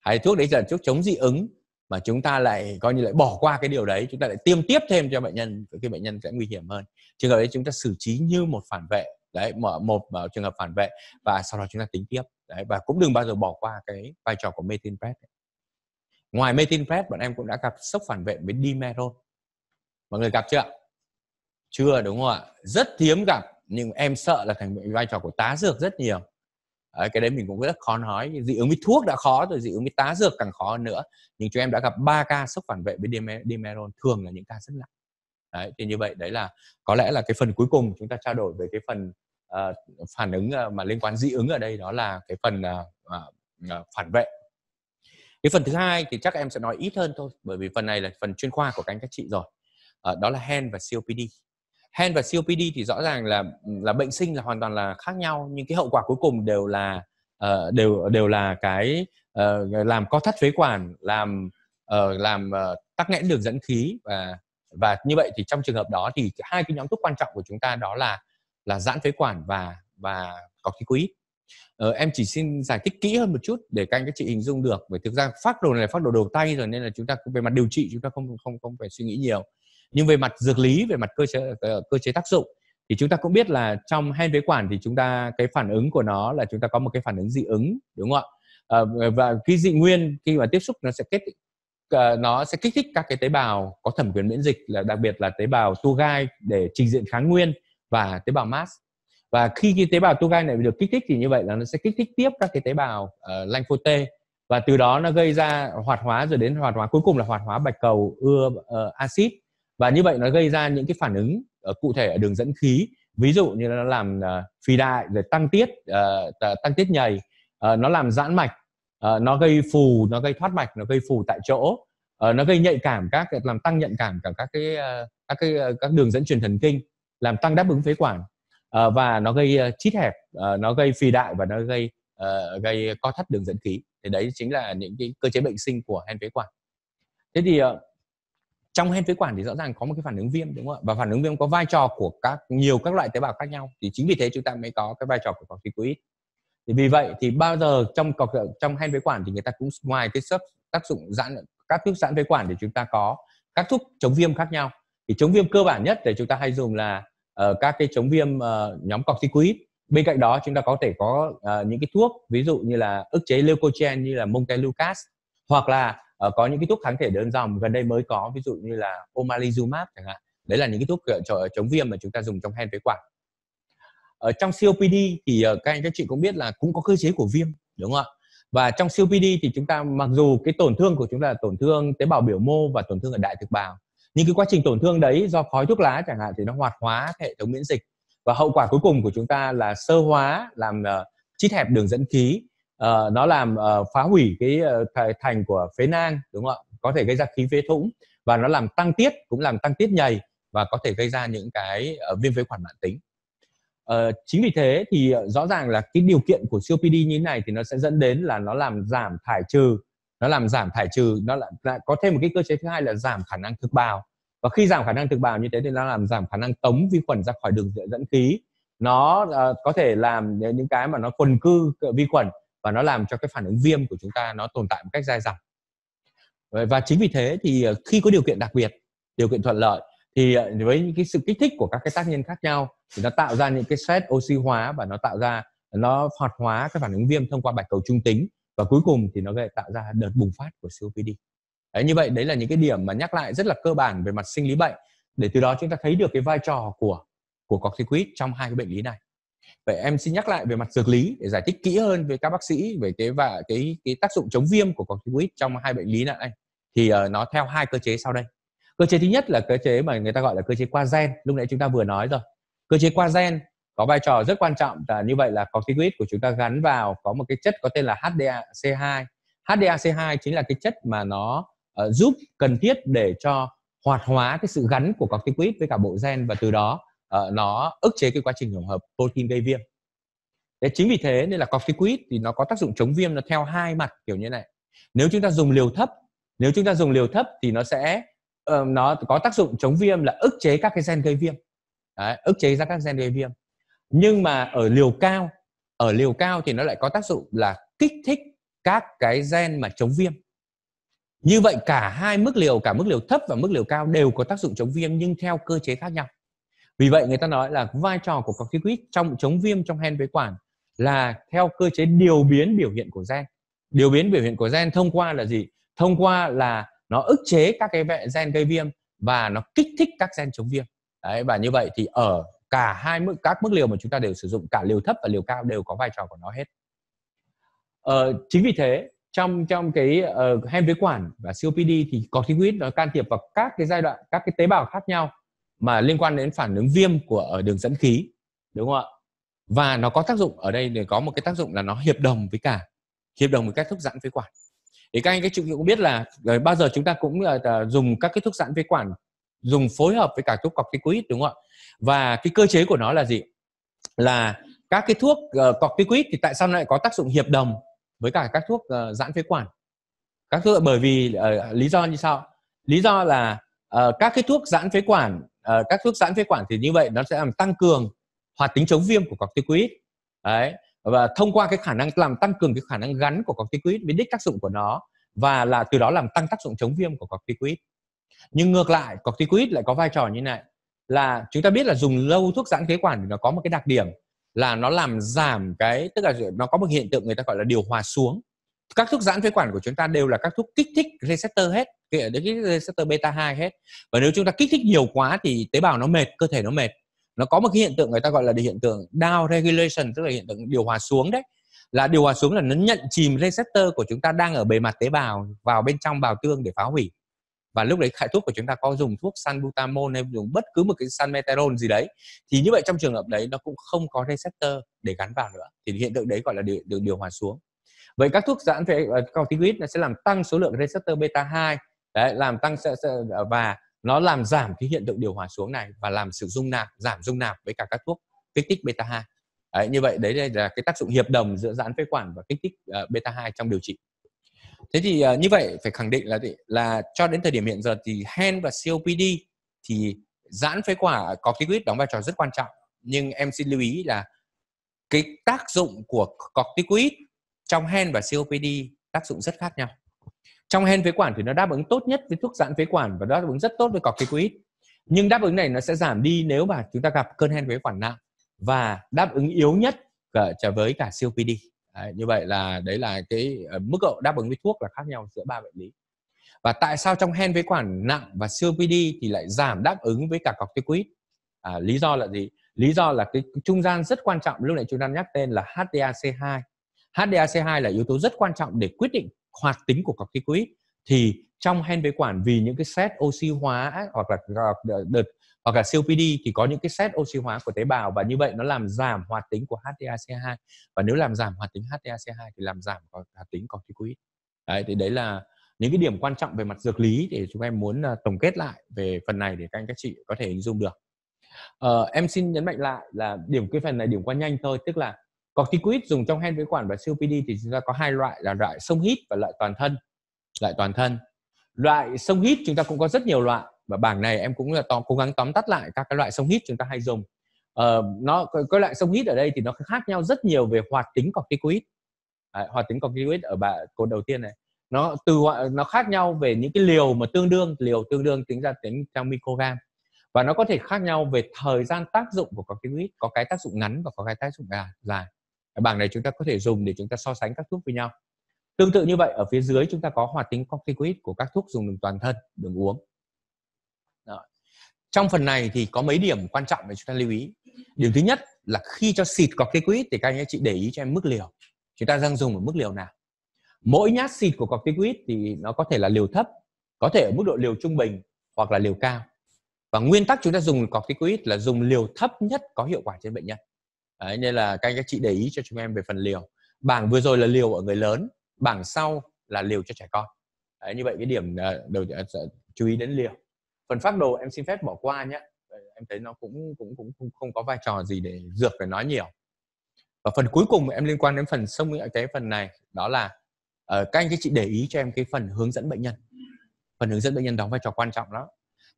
hay thuốc đấy là thuốc chống dị ứng mà chúng ta lại coi như lại bỏ qua cái điều đấy chúng ta lại tiêm tiếp thêm cho bệnh nhân khi bệnh nhân sẽ nguy hiểm hơn trường hợp đấy chúng ta xử trí như một phản vệ đấy mở một mở trường hợp phản vệ và sau đó chúng ta tính tiếp đấy và cũng đừng bao giờ bỏ qua cái vai trò của metin ngoài metin prep bọn em cũng đã gặp sốc phản vệ với dimeron mọi người gặp chưa chưa đúng không ạ rất hiếm gặp nhưng em sợ là thành vai trò của tá dược rất nhiều à, cái đấy mình cũng rất khó nói dị ứng với thuốc đã khó rồi dị ứng với tá dược càng khó hơn nữa nhưng chúng em đã gặp 3 ca sốc phản vệ với dimeron thường là những ca rất nặng đấy thì như vậy đấy là có lẽ là cái phần cuối cùng chúng ta trao đổi về cái phần uh, phản ứng uh, mà liên quan dị ứng ở đây đó là cái phần uh, uh, phản vệ cái phần thứ hai thì chắc em sẽ nói ít hơn thôi bởi vì phần này là phần chuyên khoa của các anh các chị rồi uh, đó là hen và COPD hen và COPD thì rõ ràng là là bệnh sinh là hoàn toàn là khác nhau nhưng cái hậu quả cuối cùng đều là uh, đều đều là cái uh, làm co thắt phế quản làm uh, làm uh, tắc nghẽn đường dẫn khí và và như vậy thì trong trường hợp đó thì hai cái nhóm thuốc quan trọng của chúng ta đó là là giãn phế quản và và corticoid Ờ, em chỉ xin giải thích kỹ hơn một chút để các anh các chị hình dung được bởi thực ra phát đồ này là phát đồ đầu tay rồi nên là chúng ta về mặt điều trị chúng ta không không không phải suy nghĩ nhiều nhưng về mặt dược lý về mặt cơ chế ờ, cơ chế tác dụng thì chúng ta cũng biết là trong hen phế quản thì chúng ta cái phản ứng của nó là chúng ta có một cái phản ứng dị ứng đúng không ạ à, và cái dị nguyên khi mà tiếp xúc nó sẽ kết ờ, nó sẽ kích thích các cái tế bào có thẩm quyền miễn dịch là đặc biệt là tế bào tu gai để trình diện kháng nguyên và tế bào mast và khi cái tế bào tu gai này được kích thích thì như vậy là nó sẽ kích thích tiếp các cái tế bào uh, lympho T và từ đó nó gây ra hoạt hóa rồi đến hoạt hóa cuối cùng là hoạt hóa bạch cầu ưa uh, axit và như vậy nó gây ra những cái phản ứng ở ờ, cụ thể ở đường dẫn khí ví dụ như nó làm uh, ờ, phì đại rồi tăng tiết uh, tăng tiết nhầy uh, nó làm giãn mạch uh, nó gây phù nó gây thoát mạch nó gây phù tại chỗ uh, nó gây nhạy cảm các làm tăng nhạy cảm cả các cái uh, các cái uh, các đường dẫn truyền thần kinh làm tăng đáp ứng phế quản uh, và nó gây uh, chít hẹp uh, nó gây phì đại và nó gây uh, gây co thắt đường dẫn khí thì đấy chính là những cái cơ chế bệnh sinh của hen phế quản thế thì uh, trong hen phế quản thì rõ ràng có một cái phản ứng viêm đúng không ạ và phản ứng viêm có vai trò của các nhiều các loại tế bào khác nhau thì chính vì thế chúng ta mới có cái vai trò của corticoid thì vì vậy thì bao giờ trong trong hen phế quản thì người ta cũng ngoài cái sub tác dụng giãn các thuốc giãn phế quản thì chúng ta có các thuốc chống viêm khác nhau thì chống viêm cơ bản nhất để chúng ta hay dùng là uh, các cái chống viêm uh, nhóm corticoid bên cạnh đó chúng ta có thể có uh, những cái thuốc ví dụ như là ức chế leukogen như là montelukast hoặc là Ờ, có những cái thuốc kháng thể đơn dòng gần đây mới có ví dụ như là omalizumab chẳng hạn đấy là những cái thuốc ờ, ờ, chống viêm mà chúng ta dùng trong hen phế quản ở trong COPD thì các anh các chị cũng biết là cũng có cơ chế của viêm đúng không ạ và trong COPD thì chúng ta mặc dù cái tổn thương của chúng ta là tổn thương tế bào biểu mô và tổn thương ở đại thực bào nhưng cái quá trình tổn thương đấy do khói thuốc lá chẳng hạn thì nó hoạt hóa hệ thống miễn dịch và hậu quả cuối cùng của chúng ta là sơ hóa làm uh, chít hẹp đường dẫn khí Ờ, nó làm uh, phá hủy cái uh, thành của phế nang đúng không ạ có thể gây ra khí phế thủng và nó làm tăng tiết cũng làm tăng tiết nhầy và có thể gây ra những cái uh, viêm phế quản mãn tính uh, chính vì thế thì rõ ràng là cái điều kiện của COPD như thế này thì nó sẽ dẫn đến là nó làm giảm thải trừ nó làm giảm thải trừ nó là, là có thêm một cái cơ chế thứ hai là giảm khả năng thực bào và khi giảm khả năng thực bào như thế thì nó làm giảm khả năng tống vi khuẩn ra khỏi đường dẫn khí nó uh, có thể làm những cái mà nó quần cư vi khuẩn và nó làm cho cái phản ứng viêm của chúng ta nó tồn tại một cách dai dẳng và chính vì thế thì ờ, khi có điều kiện đặc biệt điều kiện thuận lợi thì ờ, với những cái sự kích thích của các cái tác nhân khác nhau thì nó tạo ra những cái stress oxy hóa và nó tạo ra nó hoạt hóa cái phản ứng viêm thông qua bạch cầu trung tính và cuối cùng thì nó gây tạo ra đợt bùng phát của COPD. Đấy, như vậy đấy là những cái điểm mà nhắc lại rất là cơ bản về mặt sinh lý bệnh để từ đó chúng ta thấy được cái vai trò của của corticoid trong hai cái bệnh lý này vậy em xin nhắc lại về mặt dược lý để giải thích kỹ hơn với các bác sĩ về cái và cái cái tác dụng chống viêm của corticoid trong hai bệnh lý này thì uh, nó theo hai cơ chế sau đây cơ chế thứ nhất là cơ chế mà người ta gọi là cơ chế qua gen lúc nãy chúng ta vừa nói rồi cơ chế qua gen có vai trò rất quan trọng là như vậy là corticoid của chúng ta gắn vào có một cái chất có tên là HDAC2 HDAC2 chính là cái chất mà nó uh, giúp cần thiết để cho hoạt hóa cái sự gắn của corticoid với cả bộ gen và từ đó Ờ, nó ức chế cái quá trình tổng hợp protein gây viêm Thế chính vì thế nên là coffee quýt thì nó có tác dụng chống viêm nó theo hai mặt kiểu như này nếu chúng ta dùng liều thấp nếu chúng ta dùng liều thấp thì nó sẽ uh, nó có tác dụng chống viêm là ức chế các cái gen gây viêm Đấy, ức chế ra các gen gây viêm nhưng mà ở liều cao ở liều cao thì nó lại có tác dụng là kích thích các cái gen mà chống viêm như vậy cả hai mức liều cả mức liều thấp và mức liều cao đều có tác dụng chống viêm nhưng theo cơ chế khác nhau vì vậy người ta nói là vai trò của corticoid trong chống viêm trong hen phế quản là theo cơ chế điều biến biểu hiện của gen điều biến biểu hiện của gen thông qua là gì thông qua là nó ức chế các cái gen gây viêm và nó kích thích các gen chống viêm Đấy, và như vậy thì ở cả hai mức các mức liều mà chúng ta đều sử dụng cả liều thấp và liều cao đều có vai trò của nó hết ờ, chính vì thế trong trong cái uh, hen phế quản và COPD thì corticoid nó can thiệp vào các cái giai đoạn các cái tế bào khác nhau mà liên quan đến phản ứng viêm của ở đường dẫn khí đúng không ạ và nó có tác dụng ở đây để có một cái tác dụng là nó hiệp đồng với cả hiệp đồng với các thuốc giãn phế quản thì các anh các chị cũng biết là rồi ờ, bao giờ chúng ta cũng là ờ, ờ, dùng các cái thuốc giãn phế quản dùng phối hợp với cả thuốc corticoid đúng không ạ và cái cơ chế của nó là gì là các cái thuốc uh, corticoid thì tại sao lại có tác dụng hiệp đồng với cả các thuốc uh, giãn phế quản các thuốc bởi vì uh, lý do như sau lý do là uh, các cái thuốc giãn phế quản uh, các thuốc giãn phế quản thì như vậy nó sẽ làm tăng cường hoạt tính chống viêm của corticoid đấy và thông qua cái khả năng làm tăng cường cái khả năng gắn của corticoid với đích tác dụng của nó và là từ đó làm tăng tác dụng chống viêm của corticoid nhưng ngược lại corticoid lại có vai trò như này là chúng ta biết là dùng lâu thuốc giãn phế quản thì nó có một cái đặc điểm là nó làm giảm cái tức là nó có một hiện tượng người ta gọi là điều hòa xuống các thuốc giãn phế quản của chúng ta đều là các thuốc kích thích receptor hết kể đến cái receptor beta 2 hết và nếu chúng ta kích thích nhiều quá thì tế bào nó mệt cơ thể nó mệt nó có một cái hiện tượng người ta gọi là hiện tượng down regulation tức là hiện tượng điều hòa xuống đấy là điều hòa xuống là nó nhận chìm receptor của chúng ta đang ở bề mặt tế bào vào bên trong bào tương để phá hủy và lúc đấy khải thuốc của chúng ta có dùng thuốc salbutamol hay dùng bất cứ một cái salmeterol gì đấy thì như vậy trong trường hợp đấy nó cũng không có receptor để gắn vào nữa thì hiện tượng đấy gọi là điều, điều, điều hòa xuống vậy các thuốc giãn phế ờ, corticoid nó sẽ làm tăng số lượng receptor beta 2 đấy làm tăng ờ, và nó làm giảm cái hiện tượng điều hòa xuống này và làm sự dung nạp giảm dung nạp với cả các thuốc kích thích beta 2 đấy, như vậy đấy là cái tác dụng hiệp đồng giữa giãn phế quản và kích thích ờ, beta 2 trong điều trị thế thì như vậy phải khẳng định là là cho đến thời điểm hiện giờ thì hen và COPD thì giãn phế quả corticoid đóng vai trò rất quan trọng nhưng em xin lưu ý là cái tác dụng của corticoid trong hen và COPD tác dụng rất khác nhau trong hen phế quản thì nó đáp ứng tốt nhất với thuốc giãn phế quản và đáp ứng rất tốt với corticoid nhưng đáp ứng này nó sẽ giảm đi nếu mà chúng ta gặp cơn hen phế quản nặng và đáp ứng yếu nhất cả với cả COPD đấy, như vậy là đấy là cái ờ, mức độ đáp ứng với thuốc là khác nhau giữa ba bệnh lý và tại sao trong hen phế quản nặng và COPD thì lại giảm đáp ứng với cả corticoid à, lý do là gì lý do là cái trung gian rất quan trọng lúc này chúng ta nhắc tên là HDAC2 HDAC2 là yếu tố rất quan trọng để quyết định hoạt tính của corticoid thì trong hen phế quản vì những cái set oxy hóa hoặc là ờ, đợt hoặc là COPD thì có những cái set oxy hóa của tế bào và như vậy nó làm giảm hoạt tính của HDAC2 và nếu làm giảm hoạt tính HDAC2 thì làm giảm hoạt tính corticoid. Đấy thì đấy là những cái điểm quan trọng về mặt dược lý để chúng em muốn ờ, tổng kết lại về phần này để các anh các chị có thể hình dung được. Ờ, em xin nhấn mạnh lại là điểm cái phần này điểm qua nhanh thôi, tức là corticoid dùng trong hen phế quản và COPD thì chúng ta có hai loại là loại sông hít và loại toàn thân loại toàn thân loại sông hít chúng ta cũng có rất nhiều loại và bảng này em cũng là tóm, cố gắng tóm tắt lại các cái loại sông hít chúng ta hay dùng uh, nó cái loại sông hít ở đây thì nó khác nhau rất nhiều về hoạt tính corticoid à, hoạt tính corticoid ở bà cô đầu tiên này nó từ nó khác nhau về những cái liều mà tương đương liều tương đương tính ra tính theo microgram và nó có thể khác nhau về thời gian tác dụng của corticoid có cái tác dụng ngắn và có cái tác dụng dài cái bảng này chúng ta có thể dùng để chúng ta so sánh các thuốc với nhau tương tự như vậy ở phía dưới chúng ta có hoạt tính corticoid của các thuốc dùng đường toàn thân đường uống Đó. trong phần này thì có mấy điểm quan trọng để chúng ta lưu ý điểm thứ nhất là khi cho xịt corticoid thì các anh chị để ý cho em mức liều chúng ta đang dùng ở mức liều nào mỗi nhát xịt của corticoid thì nó có thể là liều thấp có thể ở mức độ liều trung bình hoặc là liều cao và nguyên tắc chúng ta dùng corticoid là dùng liều thấp nhất có hiệu quả trên bệnh nhân Đấy, nên là các anh các chị để ý cho chúng em về phần liều bảng vừa rồi là liều ở người lớn bảng sau là liều cho trẻ con Đấy, như vậy cái điểm ờ, đầu ờ, chú ý đến liều phần phác đồ em xin phép bỏ qua nhé em thấy nó cũng cũng cũng không, không có vai trò gì để dược phải nói nhiều và phần cuối cùng em liên quan đến phần sông cái phần này đó là uh, các anh các chị để ý cho em cái phần hướng dẫn bệnh nhân phần hướng dẫn bệnh nhân đóng vai trò quan trọng đó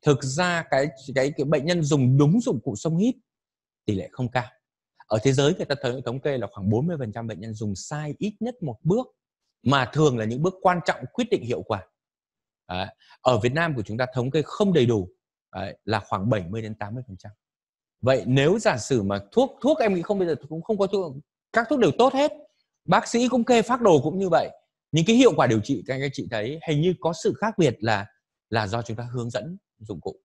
thực ra cái cái cái bệnh nhân dùng đúng dụng cụ sông hít tỷ lệ không cao ở thế giới người ta thống kê là khoảng 40% bệnh nhân dùng sai ít nhất một bước mà thường là những bước quan trọng quyết định hiệu quả à, ở Việt Nam của chúng ta thống kê không đầy đủ à, là khoảng 70 đến 80% vậy nếu giả sử mà thuốc thuốc em nghĩ không bây giờ cũng không có thuốc các thuốc đều tốt hết bác sĩ cũng kê phác đồ cũng như vậy nhưng cái hiệu quả điều trị các anh chị thấy hình như có sự khác biệt là là do chúng ta hướng dẫn dụng cụ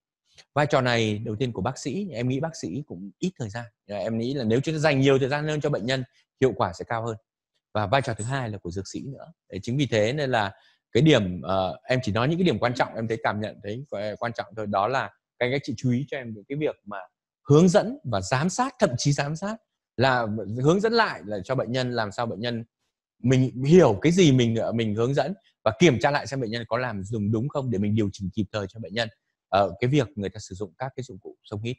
vai trò này đầu tiên của bác sĩ em nghĩ bác sĩ cũng ít thời gian ờ, em nghĩ là nếu chúng ta dành nhiều thời gian hơn cho bệnh nhân hiệu quả sẽ cao hơn và vai trò thứ hai là của dược sĩ nữa để chính vì thế nên là cái điểm uh, em chỉ nói những cái điểm quan trọng em thấy cảm nhận thấy quan trọng thôi đó là các anh các chị chú ý cho em những cái việc mà hướng dẫn và giám sát thậm chí giám sát là hướng dẫn lại là cho bệnh nhân làm sao bệnh nhân mình hiểu cái gì mình ờ, mình hướng dẫn và kiểm tra lại xem bệnh nhân có làm dùng đúng không để mình điều chỉnh kịp thời cho bệnh nhân uh, cái việc người ta sử dụng các cái dụng cụ sông hít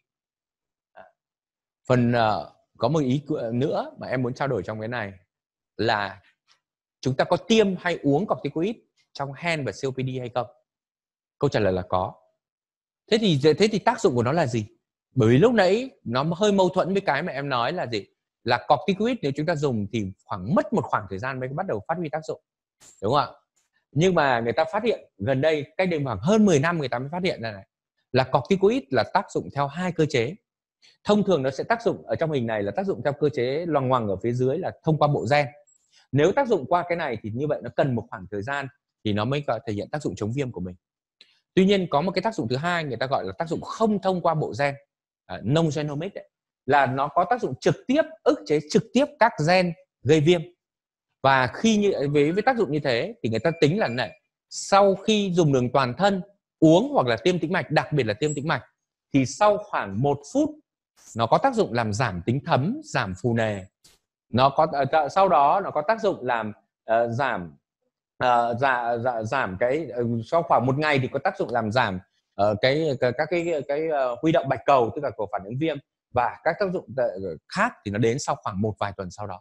à. phần uh, có một ý nữa mà em muốn trao đổi trong cái này là chúng ta có tiêm hay uống corticoid trong hen và COPD hay không? Câu trả lời là có. Thế thì thế thì tác dụng của nó là gì? Bởi vì lúc nãy nó hơi mâu thuẫn với cái mà em nói là gì? Là corticoid nếu chúng ta dùng thì khoảng mất một khoảng thời gian mới bắt đầu phát huy tác dụng. Đúng không ạ? nhưng mà người ta phát hiện gần đây cách đây khoảng hơn 10 năm người ta mới phát hiện ra này là corticoid là tác dụng theo hai cơ chế thông thường nó sẽ tác dụng ở trong hình này là tác dụng theo cơ chế loằng ngoằng ở phía dưới là thông qua bộ gen nếu tác dụng qua cái này thì như vậy nó cần một khoảng thời gian thì nó mới có thể hiện tác dụng chống viêm của mình tuy nhiên có một cái tác dụng thứ hai người ta gọi là tác dụng không thông qua bộ gen à, non genomic là nó có tác dụng trực tiếp ức chế trực tiếp các gen gây viêm và khi như với với tác dụng như thế thì người ta tính là này sau khi dùng đường toàn thân uống hoặc là tiêm tĩnh mạch đặc biệt là tiêm tĩnh mạch thì sau khoảng một phút nó có tác dụng làm giảm tính thấm giảm phù nề nó có ờ, sau đó nó có tác dụng làm uh, giảm uh, dạ, dạ, giảm cái uh, sau khoảng một ngày thì có tác dụng làm giảm uh, cái, cái các cái cái uh, huy động bạch cầu tức là của phản ứng viêm và các tác dụng khác thì nó đến sau khoảng một vài tuần sau đó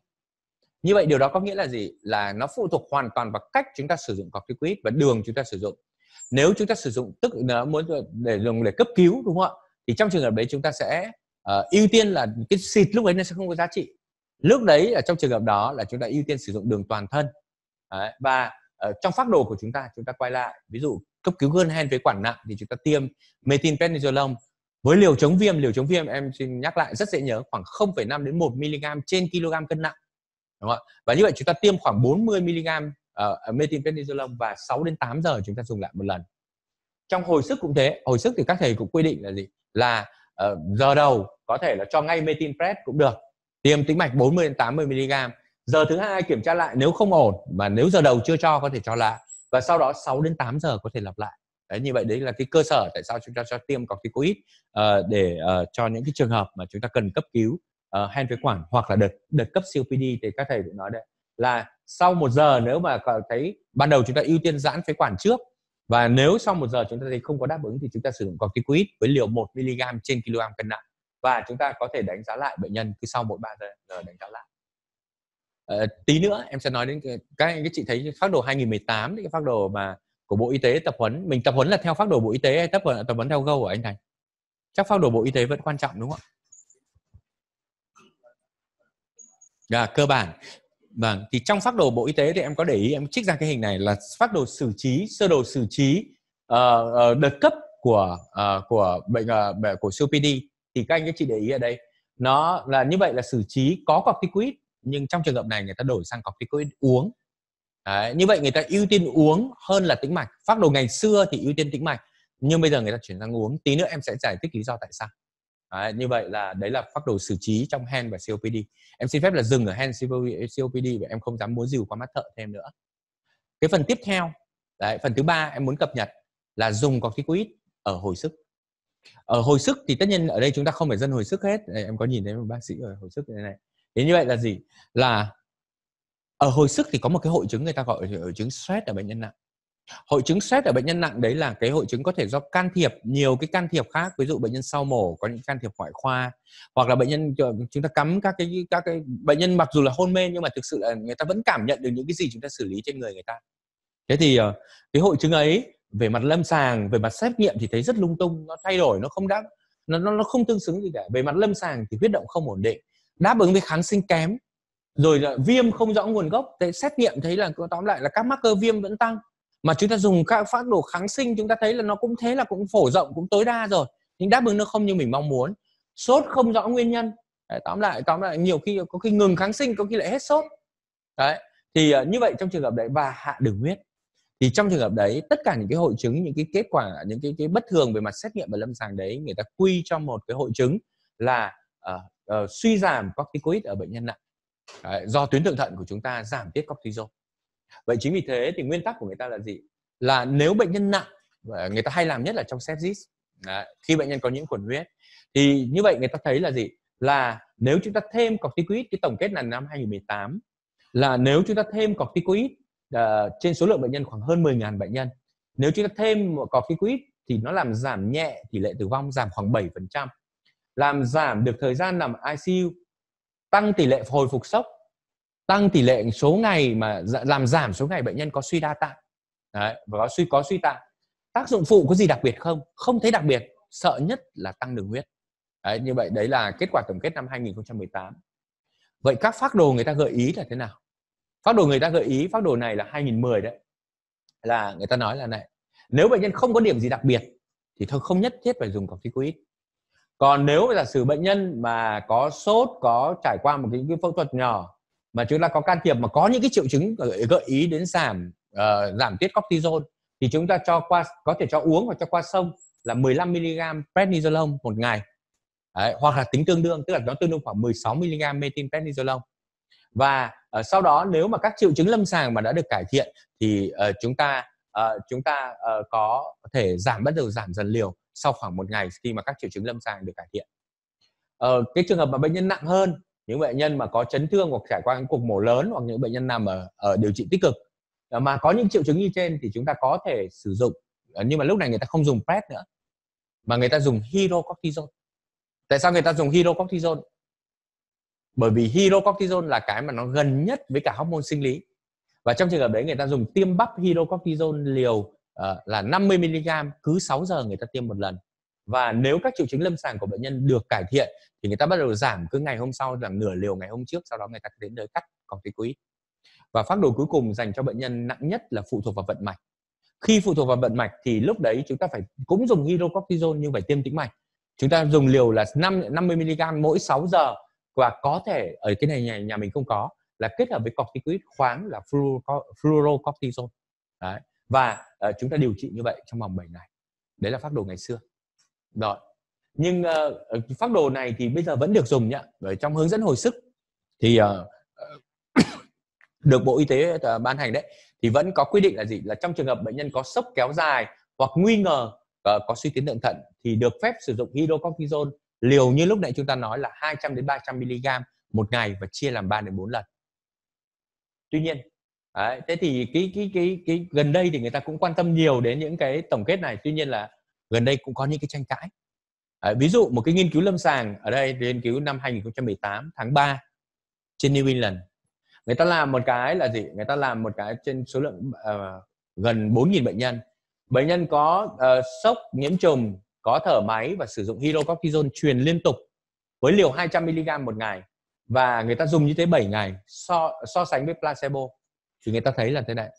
như vậy điều đó có nghĩa là gì là nó phụ thuộc hoàn toàn vào cách chúng ta sử dụng corticoid và đường chúng ta sử dụng nếu chúng ta sử dụng tức là muốn để dùng để cấp cứu đúng không ạ thì trong trường hợp đấy chúng ta sẽ uh, ưu tiên là cái xịt lúc ấy nó sẽ không có giá trị lúc đấy ở trong trường hợp đó là chúng ta ưu tiên sử dụng đường toàn thân đấy, và ở ờ, trong phác đồ của chúng ta chúng ta quay lại ví dụ cấp cứu gân hen phế quản nặng thì chúng ta tiêm methylprednisolone với liều chống viêm liều chống viêm em xin nhắc lại rất dễ nhớ khoảng 0,5 đến 1 mg trên kg cân nặng đúng không ạ và như vậy chúng ta tiêm khoảng 40 mg uh, methylprednisolone và 6 đến 8 giờ chúng ta dùng lại một lần trong hồi sức cũng thế hồi sức thì các thầy cũng quy định là gì là uh, giờ đầu có thể là cho ngay methylpred cũng được tiêm tĩnh mạch 40 đến 80 mg giờ thứ hai kiểm tra lại nếu không ổn mà nếu giờ đầu chưa cho có thể cho lại và sau đó 6 đến 8 giờ có thể lặp lại đấy như vậy đấy là cái cơ sở tại sao chúng ta cho tiêm corticoid uh, để uh, cho những cái trường hợp mà chúng ta cần cấp cứu uh, ờ, hen phế quản hoặc là đợt đợt cấp COPD thì các thầy cũng nói đấy là sau một giờ nếu mà thấy ban đầu chúng ta ưu tiên giãn phế quản trước và nếu sau một giờ chúng ta thấy không có đáp ứng thì chúng ta sử dụng corticoid với liều 1 mg trên kg cân nặng và chúng ta có thể đánh giá lại bệnh nhân cứ sau mỗi 3 giờ đánh giá lại à, tí nữa em sẽ nói đến các anh các chị thấy phác đồ 2018 cái phác đồ mà của Bộ Y tế tập huấn mình tập huấn là theo phác đồ Bộ Y tế hay tập huấn tập huấn theo gâu của anh Thành chắc phác đồ Bộ Y tế vẫn quan trọng đúng không ạ à, cơ bản vâng thì trong phác đồ bộ y tế thì em có để ý em trích ra cái hình này là phác đồ xử trí sơ đồ xử trí uh, uh, đợt cấp của uh, của bệnh uh, của COPD thì các anh các chị để ý ở đây nó là như vậy là xử trí có corticoid nhưng trong trường hợp này người ta đổi sang corticoid uống Đấy, như vậy người ta ưu tiên uống hơn là tĩnh mạch phác đồ ngày xưa thì ưu tiên tĩnh mạch nhưng bây giờ người ta chuyển sang uống tí nữa em sẽ giải thích lý do tại sao Đấy, như vậy là đấy là phác đồ xử trí trong hand và COPD. Em xin phép là dừng ở hand COPD và em không dám muốn dìu qua mắt thợ thêm nữa. Cái phần tiếp theo, đấy, phần thứ ba em muốn cập nhật là dùng corticoid ở hồi sức. Ở hồi sức thì tất nhiên ở đây chúng ta không phải dân hồi sức hết. Đây, em có nhìn thấy một bác sĩ ở hồi sức như thế này. Thế như vậy là gì? Là ở hồi sức thì có một cái hội chứng người ta gọi là hội chứng stress ở bệnh nhân nặng hội chứng stress ở bệnh nhân nặng đấy là cái hội chứng có thể do can thiệp nhiều cái can thiệp khác ví dụ bệnh nhân sau mổ có những can thiệp ngoại khoa hoặc là bệnh nhân chúng ta cắm các cái các cái bệnh nhân mặc dù là hôn mê nhưng mà thực sự là người ta vẫn cảm nhận được những cái gì chúng ta xử lý trên người người ta thế thì ờ, cái hội chứng ấy về mặt lâm sàng về mặt xét nghiệm thì thấy rất lung tung nó thay đổi nó không đáp nó nó, nó không tương xứng gì cả về mặt lâm sàng thì huyết động không ổn định đáp ứng với kháng sinh kém rồi là viêm không rõ nguồn gốc thế xét nghiệm thấy là tóm lại là các marker viêm vẫn tăng mà chúng ta dùng các phác đồ kháng sinh chúng ta thấy là nó cũng thế là cũng phổ rộng cũng tối đa rồi nhưng đáp ứng nó không như mình mong muốn sốt không rõ nguyên nhân đấy, tóm lại tóm lại nhiều khi có khi ngừng kháng sinh có khi lại hết sốt đấy thì uh, như vậy trong trường hợp đấy và hạ đường huyết thì trong trường hợp đấy tất cả những cái hội chứng những cái kết quả những cái cái bất thường về mặt xét nghiệm và lâm sàng đấy người ta quy cho một cái hội chứng là uh, uh, suy giảm corticoid ở bệnh nhân nặng đấy, do tuyến thượng thận của chúng ta giảm tiết cortisol vậy chính vì thế thì nguyên tắc của người ta là gì là nếu bệnh nhân nặng người ta hay làm nhất là trong sepsis khi bệnh nhân có nhiễm khuẩn huyết thì như vậy người ta thấy là gì là nếu chúng ta thêm corticoid cái tổng kết là năm 2018 là nếu chúng ta thêm corticoid uh, trên số lượng bệnh nhân khoảng hơn 10.000 bệnh nhân nếu chúng ta thêm corticoid thì nó làm giảm nhẹ tỷ lệ tử vong giảm khoảng 7% làm giảm được thời gian nằm ICU tăng tỷ lệ hồi phục sốc tăng tỷ lệ số ngày mà dạ, làm giảm số ngày bệnh nhân có suy đa tạng Đấy, và có suy có suy tạng tác dụng phụ có gì đặc biệt không không thấy đặc biệt sợ nhất là tăng đường huyết đấy, như vậy đấy là kết quả tổng kết năm 2018 vậy các phác đồ người ta gợi ý là thế nào phác đồ người ta gợi ý phác đồ này là 2010 đấy là người ta nói là này nếu bệnh nhân không có điểm gì đặc biệt thì thôi không nhất thiết phải dùng corticoid còn nếu giả sử bệnh nhân mà có sốt có trải qua một cái, cái phẫu thuật nhỏ mà chúng ta có can thiệp mà có những cái triệu chứng gợi ý đến giảm uh, giảm tiết cortisol thì chúng ta cho qua có thể cho uống hoặc cho qua sông là 15 mg prednisolone một ngày Đấy, hoặc là tính tương đương tức là nó tương đương khoảng 16 mg methylprednisolone và uh, sau đó nếu mà các triệu chứng lâm sàng mà đã được cải thiện thì uh, chúng ta uh, chúng ta uh, có thể giảm bắt đầu giảm dần liều sau khoảng một ngày khi mà các triệu chứng lâm sàng được cải thiện uh, cái trường hợp mà bệnh nhân nặng hơn những bệnh nhân mà có chấn thương hoặc trải qua những cuộc mổ lớn hoặc những bệnh nhân nằm ở, ở điều trị tích cực ờ, mà có những triệu chứng như trên thì chúng ta có thể sử dụng ờ, nhưng mà lúc này người ta không dùng PET nữa mà người ta dùng hydrocortisone tại sao người ta dùng hydrocortisone bởi vì hydrocortisone là cái mà nó gần nhất với cả hormone sinh lý và trong trường hợp đấy người ta dùng tiêm bắp hydrocortisone liều uh, là 50 mg cứ 6 giờ người ta tiêm một lần và nếu các triệu chứng lâm sàng của bệnh nhân được cải thiện thì người ta bắt đầu giảm cứ ngày hôm sau là nửa liều ngày hôm trước sau đó người ta đến nơi cắt corticoid và phác đồ cuối cùng dành cho bệnh nhân nặng nhất là phụ thuộc vào vận mạch khi phụ thuộc vào vận mạch thì lúc đấy chúng ta phải cũng dùng hydrocortisone nhưng phải tiêm tĩnh mạch chúng ta dùng liều là 5 50 mg mỗi 6 giờ và có thể ở cái này nhà, nhà mình không có là kết hợp với corticoid khoáng là fluorocortisone đấy. và uh, chúng ta điều trị như vậy trong vòng 7 ngày đấy là phác đồ ngày xưa rồi nhưng uh, phác đồ này thì bây giờ vẫn được dùng nhá ở trong hướng dẫn hồi sức thì uh, được bộ y tế uh, ban hành đấy thì vẫn có quy định là gì là trong trường hợp bệnh nhân có sốc kéo dài hoặc nguy ngờ uh, có suy tiến thượng thận thì được phép sử dụng hydrocortisone liều như lúc nãy chúng ta nói là 200 đến 300 mg một ngày và chia làm 3 đến 4 lần. Tuy nhiên, đấy, thế thì cái, cái cái cái gần đây thì người ta cũng quan tâm nhiều đến những cái tổng kết này. Tuy nhiên là gần đây cũng có những cái tranh cãi à, ví dụ một cái nghiên cứu lâm sàng ở đây nghiên cứu năm 2018 tháng 3 trên New England người ta làm một cái là gì người ta làm một cái trên số lượng uh, gần 4.000 bệnh nhân bệnh nhân có uh, sốc nhiễm trùng có thở máy và sử dụng hydrocortisone truyền liên tục với liều 200 mg một ngày và người ta dùng như thế 7 ngày so so sánh với placebo thì người ta thấy là thế này